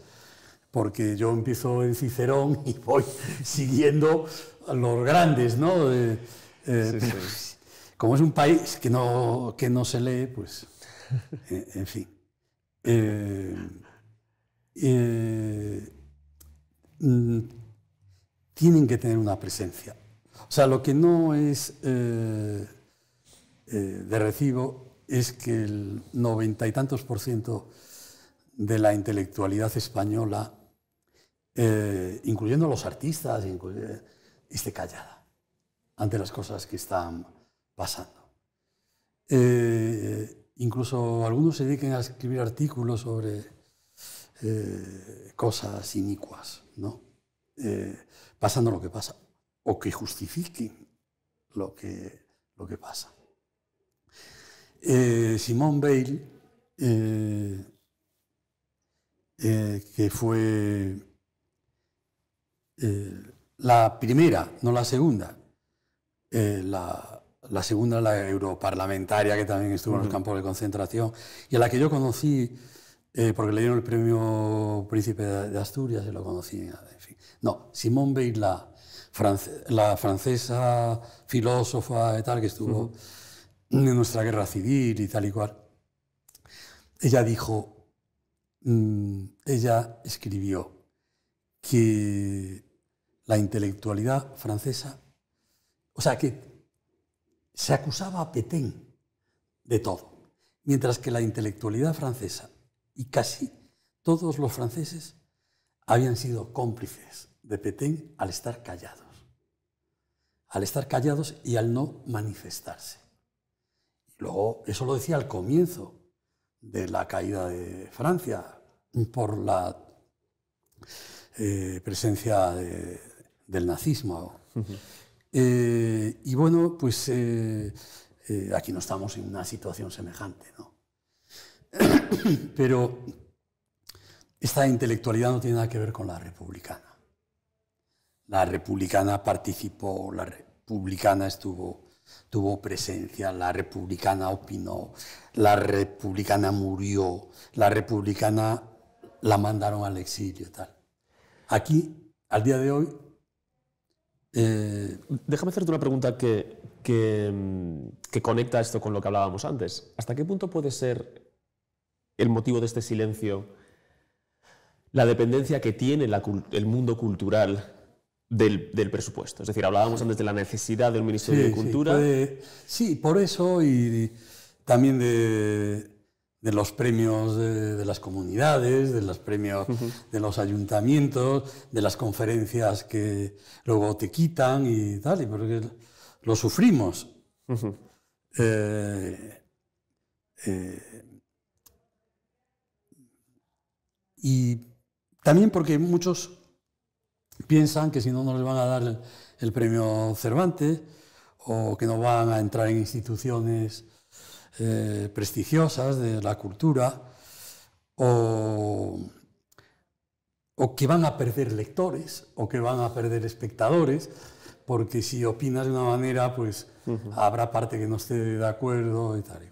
porque yo empiezo en Cicerón y voy siguiendo a los grandes, ¿no? Eh, como es un país que no, que no se lee, pues, eh, en fin. Mm, tienen que tener una presencia. O sea, lo que no es eh, eh, de recibo es que el noventa y tantos por ciento de la intelectualidad española, eh, incluyendo los artistas, esté callada ante las cosas que están pasando. incluso algunos se dediquen a escribir artículos sobre cosas inicuas, ¿no? Eh, pasando lo que pasa, o que justifiquen lo que, lo que pasa. Eh, Simón Bale, eh, que fue la primera, no la segunda, la, segunda, la europarlamentaria que también estuvo en los campos de concentración, y a la que yo conocí, porque le dieron el premio Príncipe de Asturias, y lo conocí en no, Simone Weil, la, francesa filósofa que estuvo en nuestra guerra civil y tal y cual, ella dijo, mm, ella escribió que la intelectualidad francesa, o sea, que se acusaba a Petén de todo, mientras que la intelectualidad francesa y casi todos los franceses habían sido cómplices de Petén al estar callados, al estar callados y al no manifestarse. Y luego, eso lo decía al comienzo de la caída de Francia por la eh, presencia del nazismo. Eh, y bueno, pues eh, aquí no estamos en una situación semejante, ¿no? Pero esta intelectualidad no tiene nada que ver con la republicana. La republicana participó, la republicana estuvo, tuvo presencia, la republicana opinó, la republicana murió, la republicana la mandaron al exilio. Tal. Aquí, al día de hoy... Eh, Déjame hacerte una pregunta que, que, conecta esto con lo que hablábamos antes. ¿Hasta qué punto puede ser el motivo de este silencio la dependencia que tiene el mundo cultural del, presupuesto. Es decir, hablábamos antes de la necesidad del Ministerio de Cultura. Sí, por eso y, también de, los premios de, las comunidades, de los premios de los ayuntamientos, de las conferencias que luego te quitan y tal, y porque lo sufrimos. Eh, eh, y también porque muchos piensan que si no, no les van a dar el premio Cervantes o que no van a entrar en instituciones eh, prestigiosas de la cultura o, que van a perder lectores o que van a perder espectadores porque si opinas de una manera pues habrá parte que no esté de acuerdo y tal y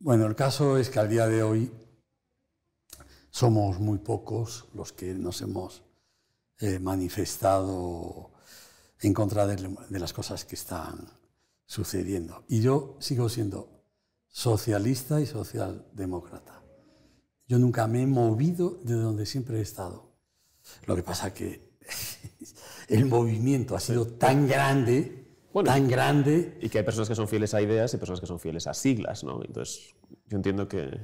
Bueno, el caso es que al día de hoy somos muy pocos los que nos hemos manifestado en contra de, las cosas que están sucediendo. Y yo sigo siendo socialista y socialdemócrata. Yo nunca me he movido de donde siempre he estado. Lo que pasa que el movimiento ha sido tan grande, tan grande. Y que hay personas que son fieles a ideas y personas que son fieles a siglas, ¿no? Entonces, yo entiendo que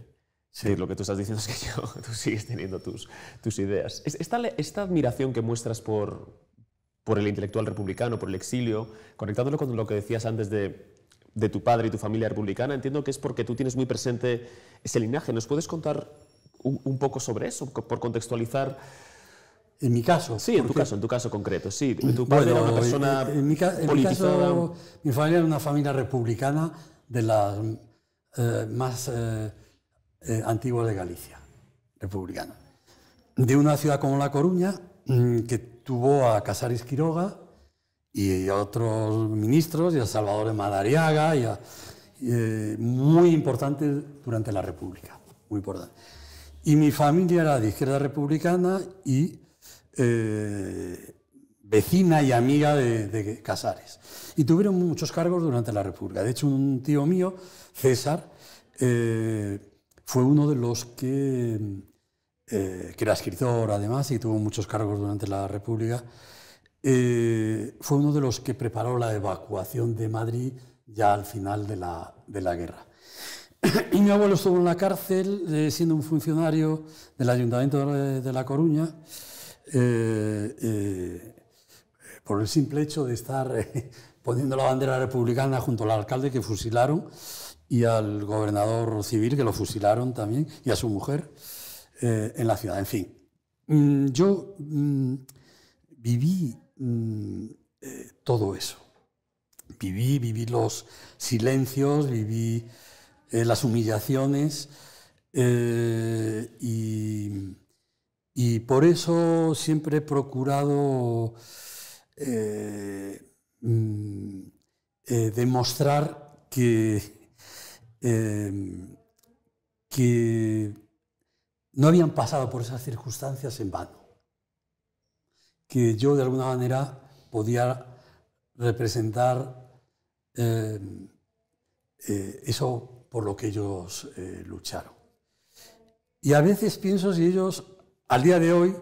Sí, lo que tú estás diciendo es que yo, tú sigues teniendo tus, tus ideas. Esta, esta admiración que muestras por, por el intelectual republicano, por el exilio, conectándolo con lo que decías antes de, de, tu padre y tu familia republicana, entiendo que es porque tú tienes muy presente ese linaje. ¿Nos puedes contar un, poco sobre eso, por contextualizar? En mi caso. Sí, en tu caso, en tu caso concreto. Sí, tu padre era una persona en, mi, caso, mi familia era una familia republicana de las eh, más... Eh, eh, antiguo de Galicia, republicano. De una ciudad como La Coruña, mm, que tuvo a Casares Quiroga y a otros ministros, y a Salvador de Madariaga, eh, muy importantes durante la República, muy importante. Y mi familia era de izquierda republicana y eh, vecina y amiga de, Casares. Y tuvieron muchos cargos durante la República. De hecho, un tío mío, César, fue uno de los que, mm, eh, que era escritor además y tuvo muchos cargos durante la República, eh, fue uno de los que preparó la evacuación de Madrid ya al final de la, guerra. Y mi abuelo estuvo en la cárcel eh, siendo un funcionario del Ayuntamiento de La Coruña por el simple hecho de estar poniendo la bandera republicana junto al alcalde que fusilaron y al gobernador civil que lo fusilaron también y a su mujer eh, en la ciudad. En fin, mm, yo mm, viví mm, eh, todo eso. Viví, viví los silencios, viví eh, las humillaciones y, por eso siempre he procurado demostrar que Em, que no habían pasado por esas circunstancias en vano, que yo de alguna manera podía representar em, eh, eso por lo que ellos eh, lucharon. Y a veces pienso si ellos, al día de hoy,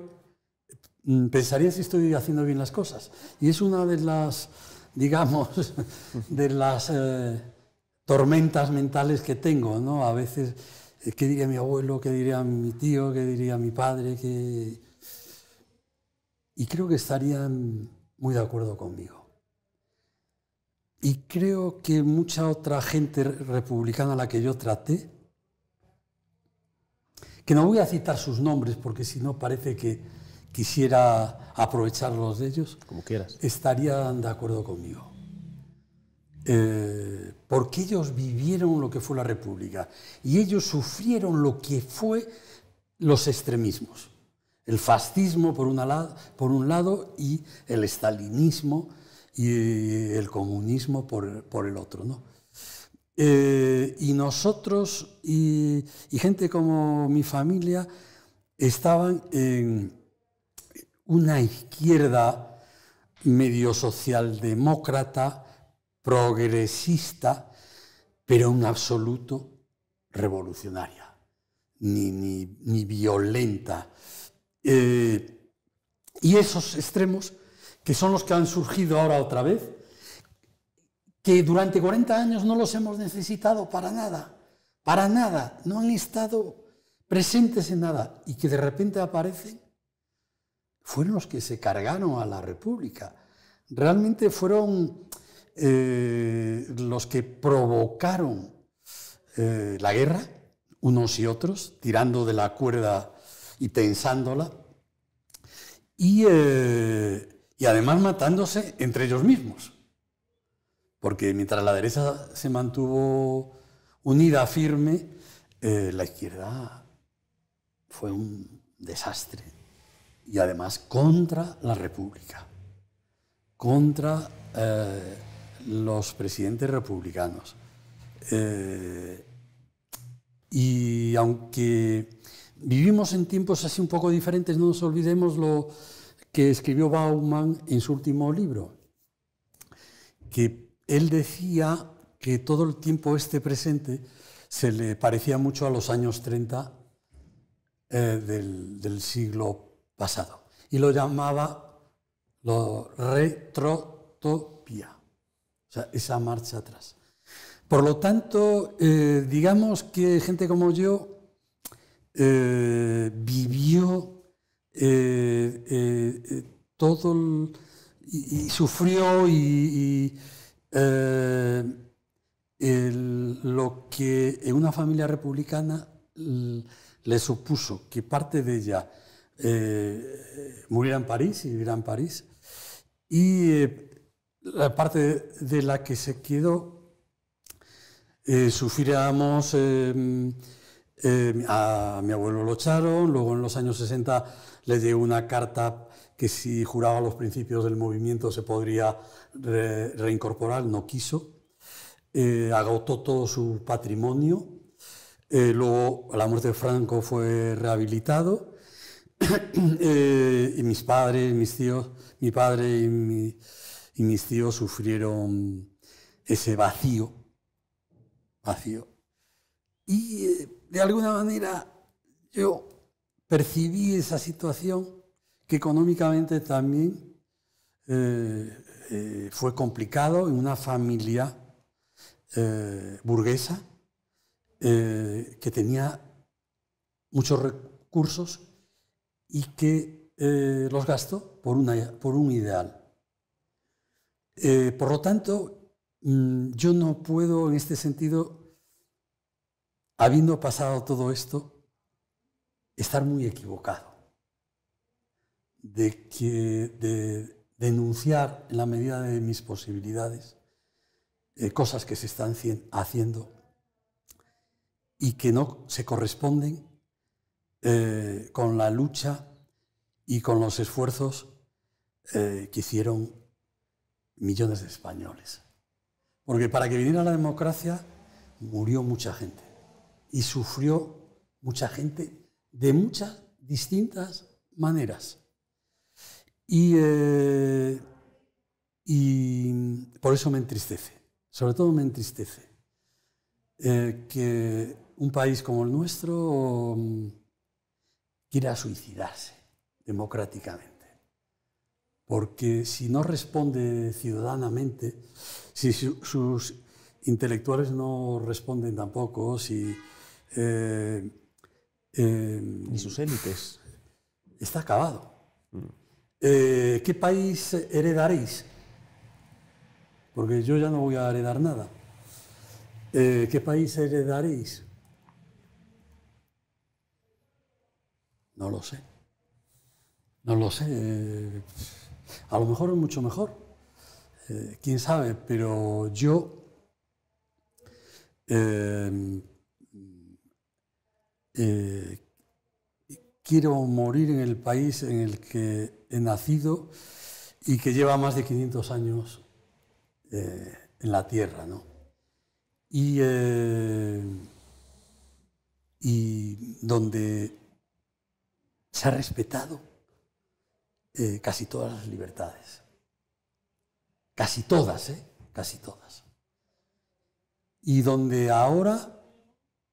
mm, pensarían si estoy haciendo bien las cosas. Y es una de las, digamos, de las eh, tormentas mentales que tengo, ¿no? A veces, eh, ¿qué diría mi abuelo? ¿Qué diría mi tío? ¿Qué diría mi padre? Y creo que estarían muy de acuerdo conmigo. Y creo que mucha otra gente republicana a la que yo traté, que no voy a citar sus nombres porque si no parece que quisiera aprovecharlos de ellos, como quieras, estarían de acuerdo conmigo. Eh, porque ellos vivieron lo que fue la República y ellos sufrieron lo que fue los extremismos. El fascismo por, un lado y el estalinismo y el comunismo por, el otro. Eh, y nosotros y, gente como mi familia estaban en una izquierda medio socialdemócrata, progresista, pero en absoluto revolucionaria, ni, violenta. Eh, y esos extremos, que son los que han surgido ahora otra vez, que durante 40 años no los hemos necesitado para nada, para nada, no han estado presentes en nada y que de repente aparecen, fueron los que se cargaron a la República. Realmente fueron eh, los que provocaron eh, la guerra, unos y otros, tirando de la cuerda y tensándola, y, eh, y además matándose entre ellos mismos. Porque mientras la derecha se mantuvo unida, firme, la izquierda fue un desastre. Y además contra la República, contra eh, los presidentes republicanos. Eh, y aunque vivimos en tiempos así un poco diferentes, no nos olvidemos lo que escribió Bauman en su último libro, que él decía que todo el tiempo este presente se le parecía mucho a los años 30 eh, del, del, siglo pasado. Y lo llamaba lo retro o sea, esa marcha atrás. Por lo tanto, eh, digamos que gente como yo eh, vivió eh, todo y, sufrió y, lo que en una familia republicana le supuso que parte de ella muriera en París y viviera en París y la parte de la que se quedó, eh, em, em, a mi abuelo lo echaron, luego en los años 60 le llegó una carta que si juraba los principios del movimiento se podría reincorporar, no quiso, eh, agotó todo su patrimonio, eh, luego a la muerte de Franco fue rehabilitado, eh, y mis padres, mis tíos, mi padre y mi y mis tíos sufrieron ese vacío, vacío. Y eh, de alguna manera yo percibí esa situación que económicamente también eh, eh, fue complicado en una familia burguesa que tenía muchos recursos y que los gastó por, por un ideal. Eh, por lo tanto, mm, yo no puedo en este sentido, habiendo pasado todo esto, estar muy equivocado de, que, de denunciar en la medida de mis posibilidades eh, cosas que se están haciendo y que no se corresponden eh, con la lucha y con los esfuerzos que hicieron millones de españoles. Porque para que viniera la democracia murió mucha gente y sufrió mucha gente de muchas distintas maneras. Y, eh, por eso me entristece, sobre todo me entristece eh, que un país como el nuestro mm, quiera suicidarse democráticamente porque si no responde ciudadanamente, si sus intelectuales no responden tampoco, si... Eh, em, Ni sus élites. Está acabado. Mm. Eh, ¿Qué país heredaréis? Porque yo ya no voy a heredar nada. Eh, ¿Qué país heredaréis? No lo sé. No lo sé. A lo mejor es mucho mejor, eh, quién sabe, pero yo eh, eh, quiero morir en el país en el que he nacido y que lleva más de 500 años en la tierra, ¿no? y donde se ha respetado eh, casi todas las libertades. Casi todas, ¿eh? Casi todas. Y donde ahora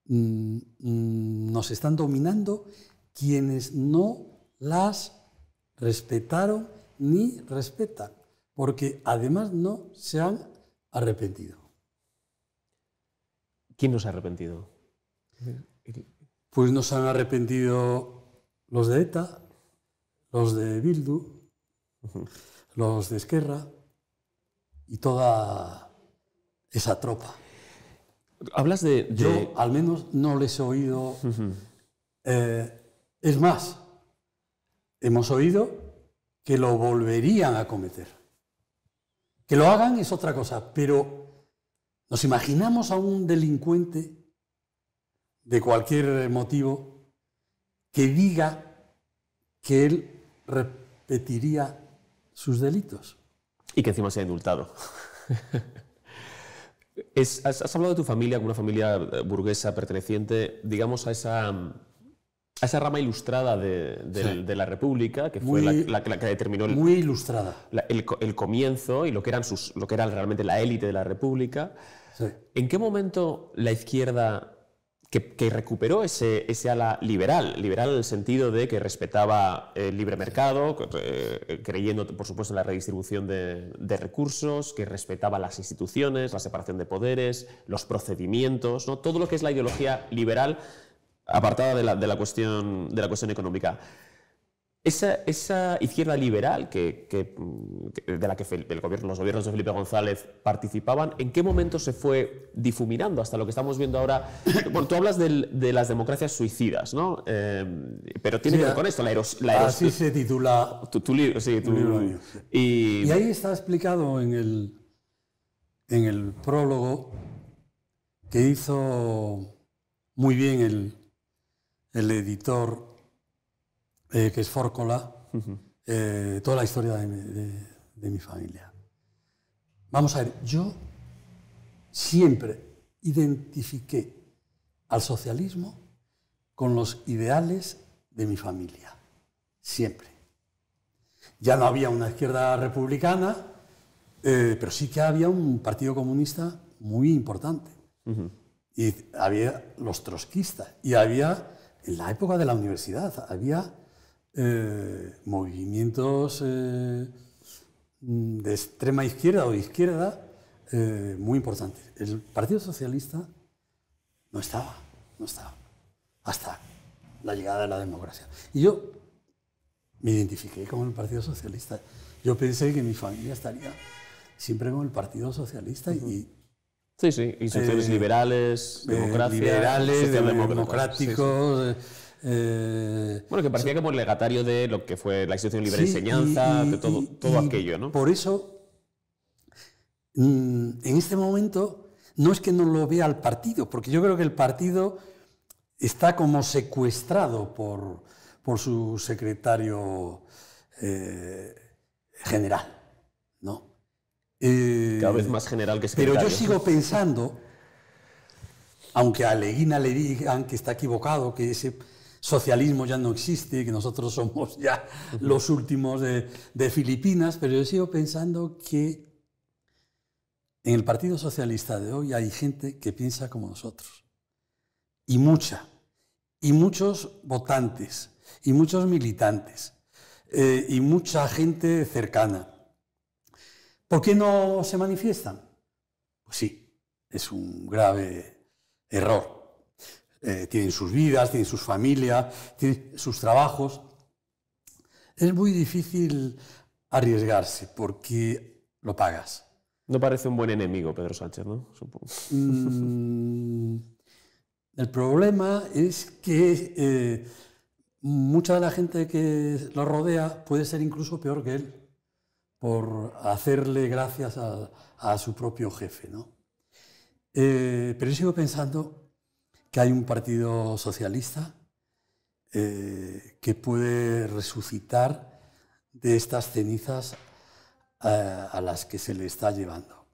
mm, mm, nos están dominando quienes no las respetaron ni respetan, porque además no se han arrepentido. ¿Quién nos ha arrepentido? Pues nos han arrepentido los de ETA, los de Bildu, los de Esquerra y toda esa tropa. Hablas de, Yo al menos no les he oído... Eh, es más, hemos oído que lo volverían a cometer. Que lo hagan es otra cosa, pero nos imaginamos a un delincuente de cualquier motivo que diga que él repetiría sus delitos. Y que encima sea indultado. has, hablado de tu familia como una familia eh, burguesa perteneciente, digamos, a esa, esa rama ilustrada de, la República, que fue la, que determinó el, muy ilustrada. el, comienzo y lo que, eran sus, lo que era realmente la élite de la República. ¿En qué momento la izquierda que, recuperó ese, ala liberal, liberal en el sentido de que respetaba el eh, libre mercado, eh, creyendo, por supuesto, en la redistribución de, recursos, que respetaba las instituciones, la separación de poderes, los procedimientos, ¿no? todo lo que es la ideología liberal apartada de la, cuestión, de la cuestión económica. Esa, izquierda liberal que, mm, de la que los gobiernos de Felipe González participaban, ¿en qué momento se fue difuminando hasta lo que estamos viendo ahora? Bueno, tú hablas de las democracias suicidas, ¿no? Eh, pero tiene que ver con esto, la, Así se titula tu, libro. Y, ahí está explicado en el, en el prólogo que hizo muy bien el editor eh, que es Fórcola, eh, toda la historia de, mi familia. Vamos a ver, yo siempre identifiqué al socialismo con los ideales de mi familia, siempre. Ya no había una izquierda republicana, eh, pero sí que había un partido comunista muy importante. Y había los trotskistas, y había, en la época de la universidad, había eh, movimientos eh, mm, de extrema izquierda o izquierda eh, muy importantes. El Partido Socialista no estaba, no estaba, hasta la llegada de la democracia. Y yo me identifiqué con el Partido Socialista. Yo pensé que mi familia estaría siempre con el Partido Socialista y... Sí, sí, instituciones liberales, democracia, liberales, democráticos... Eh, bueno, que parecía que como el legatario de lo que fue la institución libre enseñanza, de todo, aquello, ¿no? Por eso, mm, en este momento, no es que no lo vea el partido, porque yo creo que el partido está como secuestrado por, por su secretario eh, general, ¿no? Eh, Cada vez más general que secretario. Pero yo sigo pensando aunque a Leguina le digan que está equivocado, que ese socialismo ya no existe, que nosotros somos ya los últimos de, Filipinas, pero yo sigo pensando que en el Partido Socialista de hoy hay gente que piensa como nosotros, y mucha, y muchos votantes, y muchos militantes, eh, y mucha gente cercana. ¿Por qué no se manifiestan? Pues sí, es un grave error. Eh, tienen sus vidas, tienen sus familias, tienen sus trabajos. Es muy difícil arriesgarse porque lo pagas. No parece un buen enemigo Pedro Sánchez, ¿no? Supongo. Mm, el problema es que eh, mucha de la gente que lo rodea puede ser incluso peor que él por hacerle gracias a, su propio jefe, ¿no? Eh, pero yo sigo pensando que hay un partido socialista eh, que puede resucitar de estas cenizas eh, a las que se le está llevando.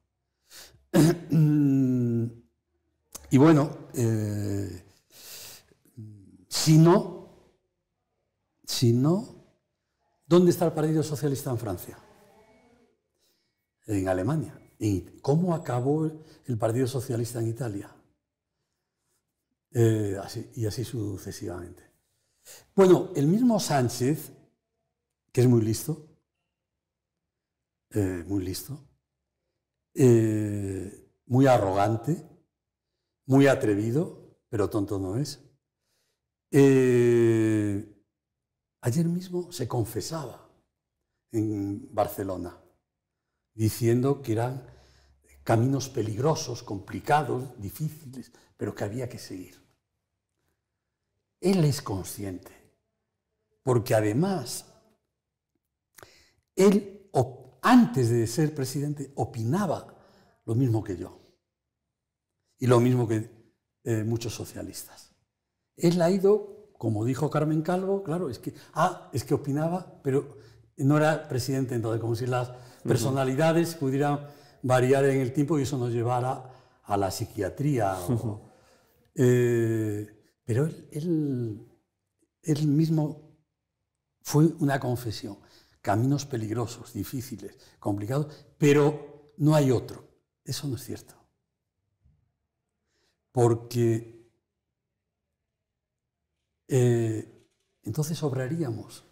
y bueno, eh, si no, si no, ¿dónde está el Partido Socialista en Francia? En Alemania. ¿Y cómo acabó el Partido Socialista en Italia? Eh, y así sucesivamente. Bueno, el mismo Sánchez, que es muy listo, eh, muy listo, eh, muy arrogante, muy atrevido, pero tonto no es. ayer mismo se confesaba en Barcelona, diciendo que eran caminos peligrosos, complicados, difíciles, pero que había que seguir. Él es consciente, porque además, Él, antes de ser presidente, opinaba lo mismo que yo y lo mismo que eh, muchos socialistas. Él ha ido, como dijo Carmen Calvo, claro, es que, ah, es que opinaba, pero no era presidente entonces, como si las personalidades pudieran variar en el tiempo y eso nos llevara a la psiquiatría. O, pero él, él, mismo fue una confesión. Caminos peligrosos, difíciles, complicados, pero no hay otro. Eso no es cierto. Porque eh, entonces obraríamos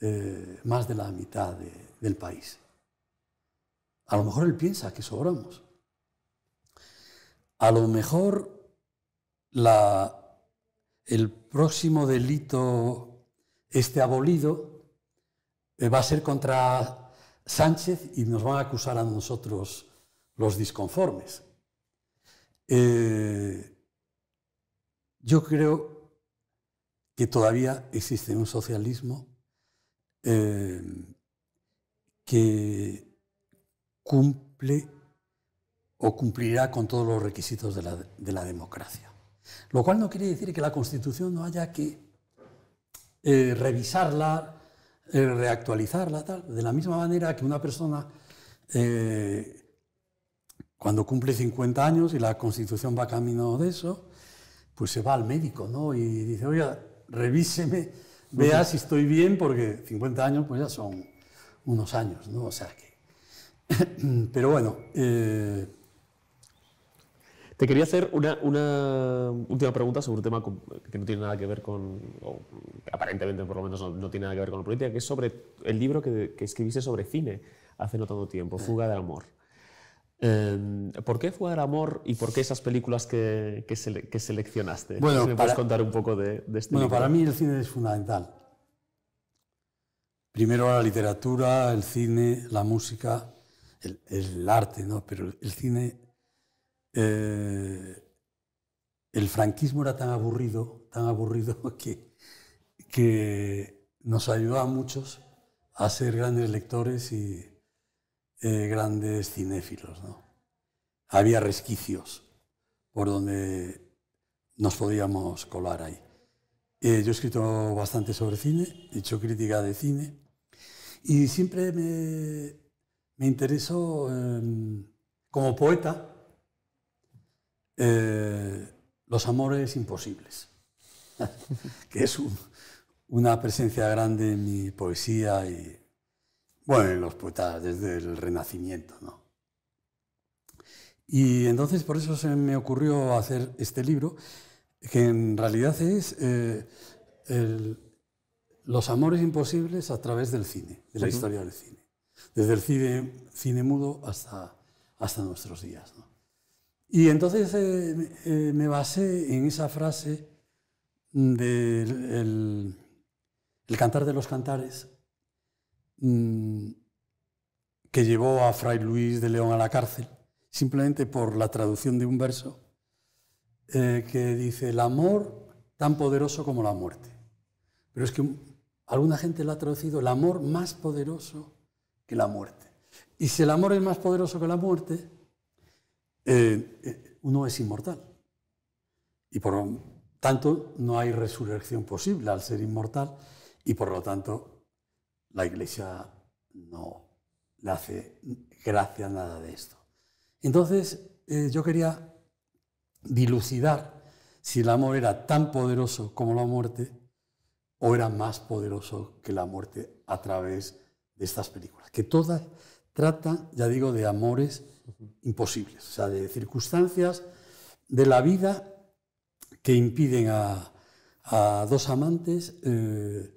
eh, más de la mitad del país. A lo mejor él piensa que sobramos. A lo mejor la el próximo delito este abolido eh, va a ser contra Sánchez y nos van a acusar a nosotros los disconformes. Eh, yo creo que todavía existe un socialismo eh, que cumple o cumplirá con todos los requisitos de la democracia. Lo cual no quiere decir que la Constitución no haya que eh, revisarla, eh, reactualizarla, tal. De la misma manera que una persona, eh, cuando cumple 50 años y la Constitución va camino de eso, pues se va al médico, Y dice, oiga, revíseme, vea si estoy bien, porque 50 años, pues ya son unos años, ¿no? O sea que. Pero bueno. Te quería hacer una, última pregunta sobre un tema que no tiene nada que ver con, aparentemente por lo menos no, tiene nada que ver con la política, que es sobre el libro que, escribiste sobre cine hace no tanto tiempo, Fuga del Amor. Em, ¿Por qué Fuga del Amor y por qué esas películas que, seleccionaste? Bueno, me para, puedes contar un poco de, de este Bueno, para mí el cine es fundamental. Primero la literatura, el cine, la música, el, el arte, ¿no? pero el cine eh, el franquismo era tan aburrido, tan aburrido que, nos ayudó a muchos a ser grandes lectores y eh, grandes cinéfilos. Había resquicios por donde nos podíamos colar ahí. Eh, yo he escrito bastante sobre cine, he hecho crítica de cine y siempre me, interesó em, como poeta eh, los Amores Imposibles, que es una presencia grande en mi poesía y, bueno, en los poetas desde el Renacimiento, ¿no? Y entonces por eso se me ocurrió hacer este libro, que en realidad es eh, Los amores imposibles a través del cine, de la historia del cine, desde el cine, cine mudo hasta, hasta nuestros días. ¿no? Y entonces eh, eh, me basé en esa frase del Cantar de los Cantares mm, que llevó a Fray Luis de León a la cárcel, simplemente por la traducción de un verso eh, que dice, el amor tan poderoso como la muerte. Pero es que alguna gente lo ha traducido, el amor más poderoso que la muerte. Y si el amor es más poderoso que la muerte, eh, eh, uno es inmortal. Y por lo tanto, no hay resurrección posible al ser inmortal y por lo tanto, la Iglesia no le hace gracia nada de esto. Entonces, eh, yo quería dilucidar si el amor era tan poderoso como la muerte o era más poderoso que la muerte a través de estas películas, que todas tratan, ya digo, de amores imposibles, o sea, de circunstancias de la vida que impiden a, dos amantes eh,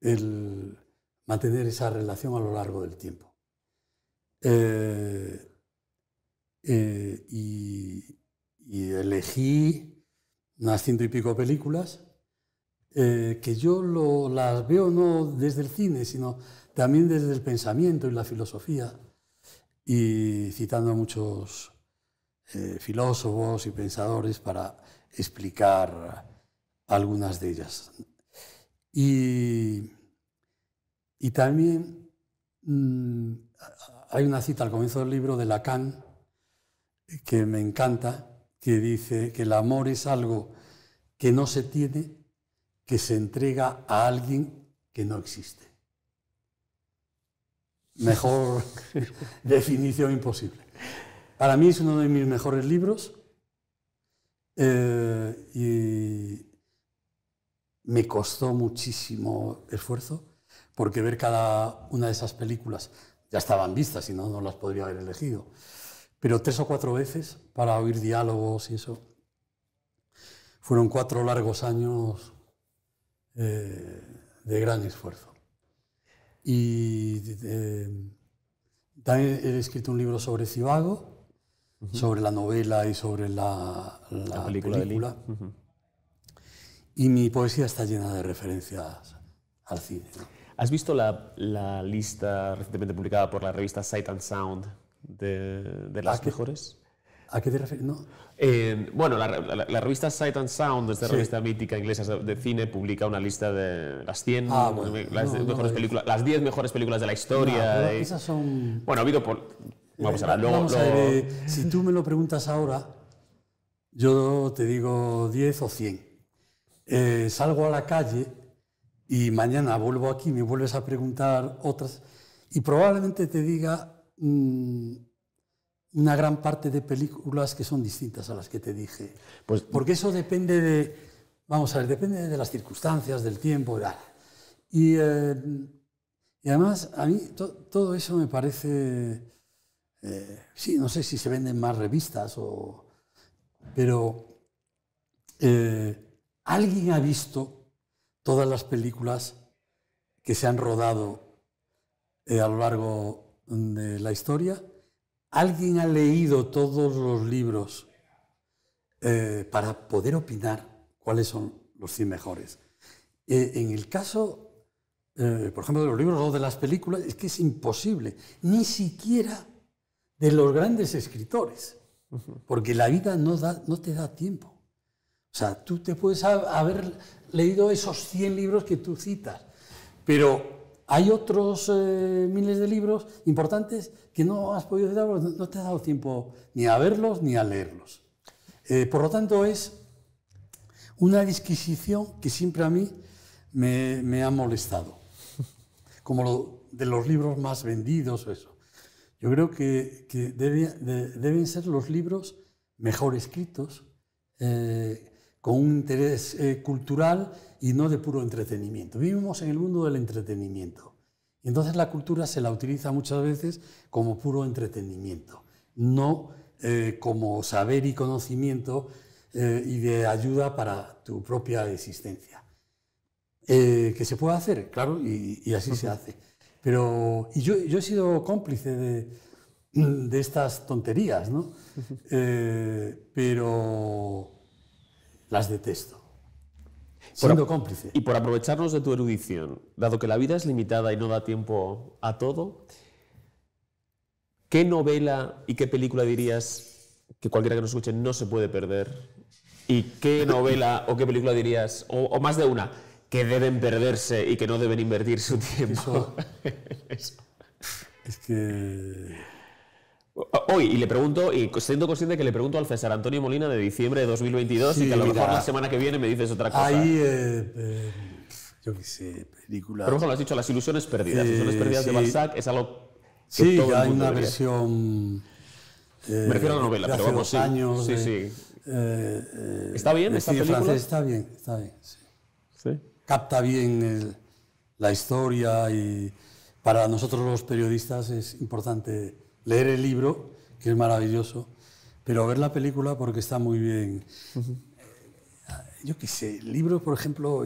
el mantener esa relación a lo largo del tiempo. Eh, eh, y, elegí unas ciento y pico películas que yo las veo no desde el cine, sino también desde el pensamiento y la filosofía y citando a muchos eh, filósofos y pensadores para explicar algunas de ellas. Y, también mm, hay una cita al comienzo del libro de Lacan que me encanta, que dice que el amor es algo que no se tiene, que se entrega a alguien que no existe. Mejor definición imposible. Para mí es uno de mis mejores libros eh, y me costó muchísimo esfuerzo porque ver cada una de esas películas ya estaban vistas, y no, no las podría haber elegido. Pero tres o cuatro veces para oír diálogos y eso. Fueron cuatro largos años eh, de gran esfuerzo. Y eh, también he escrito un libro sobre Cibago, sobre la novela y sobre la, película. de Y mi poesía está llena de referencias al cine. ¿Has visto la, la, lista recientemente publicada por la revista Sight and Sound de, las mejores? ¿A qué te refieres? No. Eh, bueno, la, revista Sight and Sound, esta revista mítica inglesa de cine, publica una lista de las 100 ah, mejores películas, las 10 mejores películas de la historia. Eh. esas son... Bueno, ha habido por... Vamos, a, ver, si tú me lo preguntas ahora, yo te digo 10 o 100. Eh, salgo a la calle y mañana vuelvo aquí, me vuelves a preguntar otras y probablemente te diga... Mm, una gran parte de películas que son distintas a las que te dije. Pues, Porque eso depende de, vamos a ver, depende de las circunstancias, del tiempo. Y, eh, y además, a mí todo eso me parece, eh, sí, no sé si se venden más revistas o... Pero eh, alguien ha visto todas las películas que se han rodado a lo largo de la historia alguien ha leído todos los libros eh, para poder opinar cuáles son los 100 mejores. Eh, en el caso, eh, por ejemplo, de los libros o de las películas, es que es imposible, ni siquiera de los grandes escritores, porque la vida no, no te da tiempo. O sea, tú te puedes haber leído esos 100 libros que tú citas, pero hay otros eh, miles de libros importantes que no has podido citar no te has dado tiempo ni a verlos ni a leerlos. Eh, por lo tanto, es una disquisición que siempre a mí me, ha molestado, como lo de los libros más vendidos o eso. Yo creo que, deben ser los libros mejor escritos, eh, con un interés eh, cultural y no de puro entretenimiento. Vivimos en el mundo del entretenimiento. entonces la cultura se la utiliza muchas veces como puro entretenimiento, no eh, como saber y conocimiento eh, y de ayuda para tu propia existencia. que se puede hacer, claro, y, así se hace. Pero y yo, he sido cómplice de, de estas tonterías, ¿no? pero las detesto. Siendo cómplice. Y por aprovecharnos de tu erudición, dado que la vida es limitada y no da tiempo a todo, ¿qué novela y qué película dirías que cualquiera que nos escuche no se puede perder? ¿Y qué novela o qué película dirías, o, más de una, que deben perderse y que no deben invertir su tiempo? Es que... Hoy, y le pregunto, y siendo consciente que le pregunto al César Antonio Molina de diciembre de 2022 y que a lo mejor la semana que viene me dices otra cosa. Ahí, eh, eh, yo qué sé, películas. Pero lo has dicho, las ilusiones perdidas. las ilusiones eh, perdidas de Balzac es algo. Que sí, ya hay una versión. Eh, me refiero a la novela, pero vamos, sí. sí, sí. ¿Está bien esta película? Francés, está bien, está bien, sí. Capta bien la historia y para nosotros los periodistas es importante leer el libro, que es maravilloso, pero ver la película porque está muy bien. Eh, yo qué sé, el libro, por ejemplo,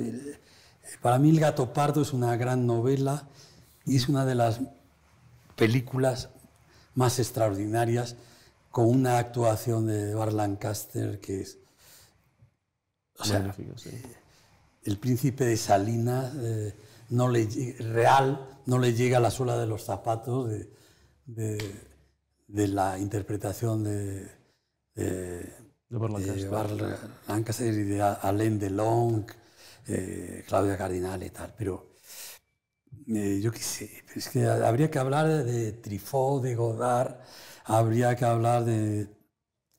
para mí El gato pardo es una gran novela y es una de las películas más extraordinarias con una actuación de Bar Lancaster que es... O sea, eh, el príncipe de Salinas eh, no le, real no le llega a la suela de los zapatos de de la interpretación de, de, de, y de Alain eh, Claudia Cardinal y tal. Pero eh, yo qué sé, es que habría que hablar de trifó de Godard, habría que hablar de,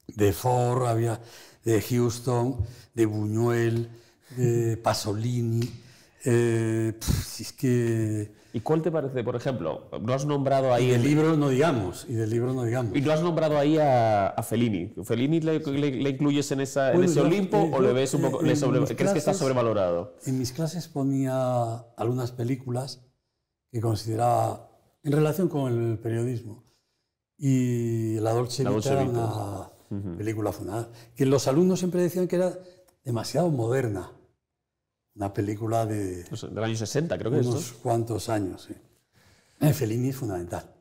de Ford, había, de Houston, de Buñuel, de Pasolini. Eh, si es que ¿Y cuál te parece, por ejemplo? No has nombrado ahí. Y del el... libro no digamos, y del libro no digamos. Y no has nombrado ahí a, a Fellini. ¿Fellini le, incluyes en, esa, ese Olimpo eh, o le ves un poco, eh, crees que está sobrevalorado? En mis clases ponía algunas películas que consideraba en relación con el periodismo. Y La Dolce, Vita, era una película fundada, que los alumnos siempre decían que era demasiado moderna. Una película de... De pues del año 60, creo que es. Unos cuantos años, sí. Eh, Fellini es fundamental.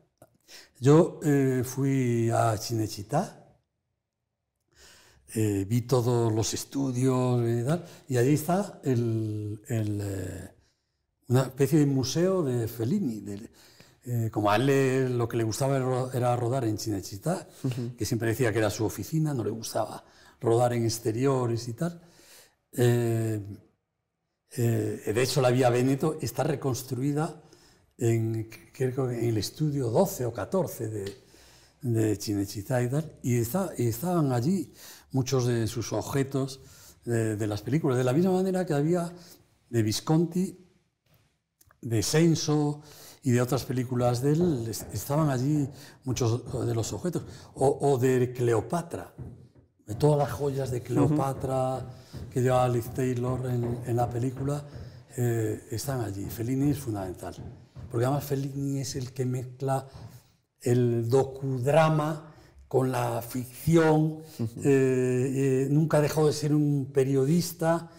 Yo eh, fui a Cinecittà, eh, vi todos los estudios y tal, y allí está una especie de museo de Fellini. como a él lo que le gustaba era rodar en Cinecittà, que siempre decía que era su oficina, no le gustaba rodar en exteriores y tal, eh, de hecho, la vía Veneto está reconstruida en, el estudio 12 o 14 de, de y tal, y, estaban allí muchos de sus objetos de, las películas, de la misma manera que había de Visconti, de Senso y de otras películas de él, estaban allí muchos de los objetos, o de Cleopatra todas las joyas de Cleopatra que lleva Liz Taylor en, la película eh, están allí. Fellini es fundamental, porque además Fellini es el que mezcla el docudrama con la ficción, eh, eh, nunca dejó de ser un periodista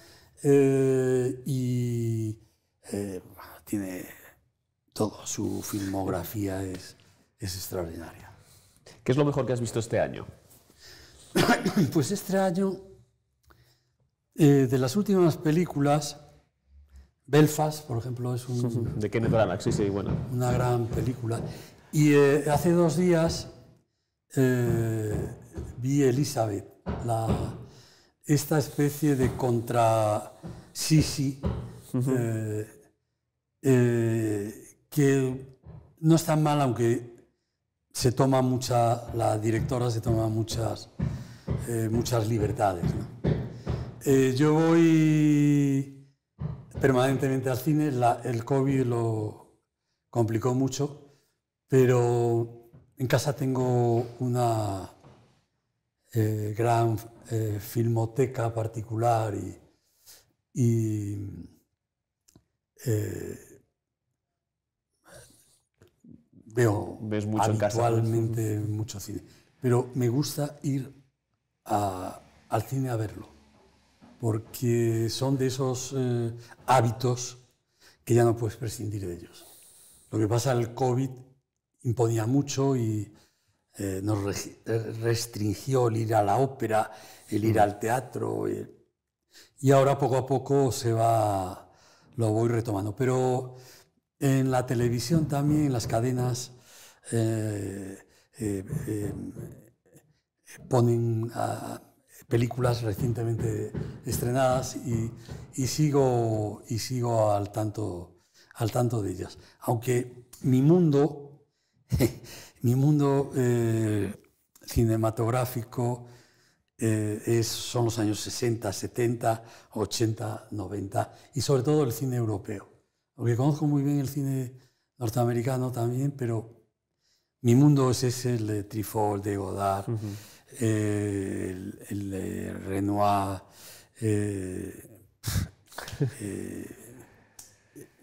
y tiene todo, su filmografía es, es extraordinaria. ¿Qué es lo mejor que has visto este año? Pues este año, eh, de las últimas películas, Belfast, por ejemplo, es una gran película. Y eh, hace dos días eh, vi Elizabeth, esta especie de contra Sisi, que no es tan mal, aunque se toma mucha, la directora se toma muchas eh, muchas libertades. Eh, yo voy permanentemente al cine, el COVID lo complicó mucho, pero en casa tengo una eh, gran filmoteca particular y, veo ¿Ves mucho en casa? mucho cine. Pero me gusta ir al cine a verlo, porque son de esos eh, hábitos que ya no puedes prescindir de ellos. Lo que pasa, el COVID imponía mucho y eh, nos eh, restringió el ir a la ópera, el ir mm. al teatro, y ahora poco a poco se va, lo voy retomando. Pero en la televisión también, en las cadenas, eh, ponen películas recientemente estrenadas y, sigo, y sigo al tanto, al tanto de ellas. Aunque mi mundo, mi mundo eh, cinematográfico eh, es, son los años 60, 70, 80, 90 y sobre todo el cine europeo. Porque conozco muy bien el cine norteamericano también, pero mi mundo es ese, el de Trifol, de Godard el, eh, Renoir, eh, eh,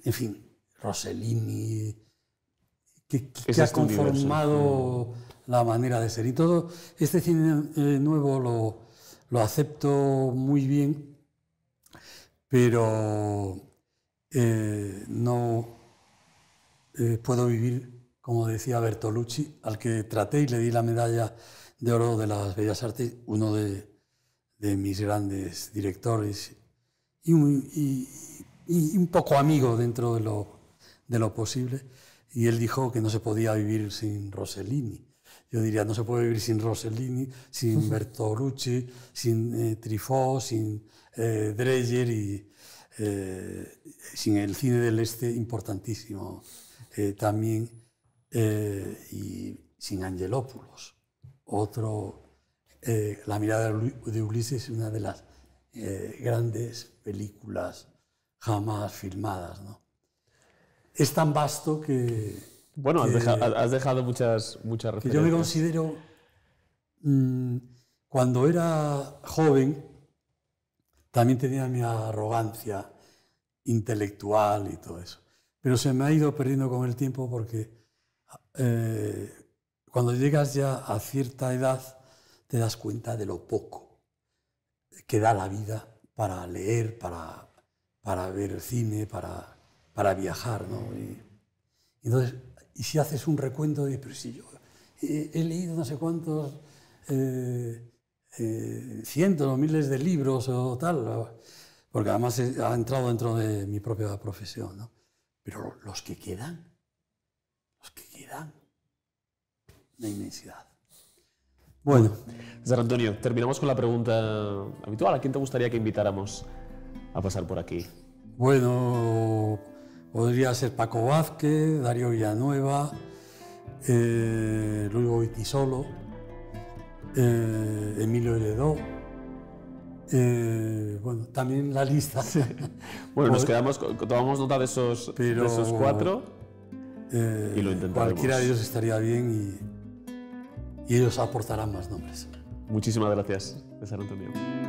en fin, Rossellini, que, que, ha este conformado la manera de ser. Y todo este cine nuevo lo, lo acepto muy bien, pero no puedo vivir como decía Bertolucci, al que traté y le di la medalla de oro de las Bellas Artes, uno de, mis grandes directores y un, poco amigo dentro de lo, de lo posible. Y él dijo que no se podía vivir sin Rossellini. Yo diría, no se puede vivir sin Rossellini, sin Bertolucci, sin eh, sin eh, Dreyer y eh, sin el cine del este importantísimo eh, también eh, y sin angelópolos. Otro, eh, La mirada de Ulises es una de las eh, grandes películas jamás filmadas. ¿no? Es tan vasto que... Bueno, has, dejado, muchas, muchas referencias. yo me considero, mm, cuando era joven, también tenía mi arrogancia intelectual y todo eso. Pero se me ha ido perdiendo con el tiempo porque eh, cuando llegas ya a cierta edad, te das cuenta de lo poco que da la vida para leer, para, para ver cine, para, para viajar. ¿no? Y, entonces, y si haces un recuento dices, pero si yo eh, he, leído no sé cuántos, eh, cientos o miles de libros o tal, porque además ha entrado dentro de mi propia profesión, ¿no? pero los que quedan los que quedan. Una inmensidad. Bueno. César Antonio, terminamos con la pregunta habitual. ¿A quién te gustaría que invitáramos a pasar por aquí? Bueno, podría ser Paco Vázquez, Darío Villanueva, eh, Luis Boitisolo, eh, Emilio Heredó. Eh, bueno, también la lista. bueno, nos quedamos, tomamos nota de esos, de esos cuatro. Eh, lo intentaremos. Cualquiera de ellos estaría bien y, ellos aportarán más nombres. Muchísimas gracias, César Antonio.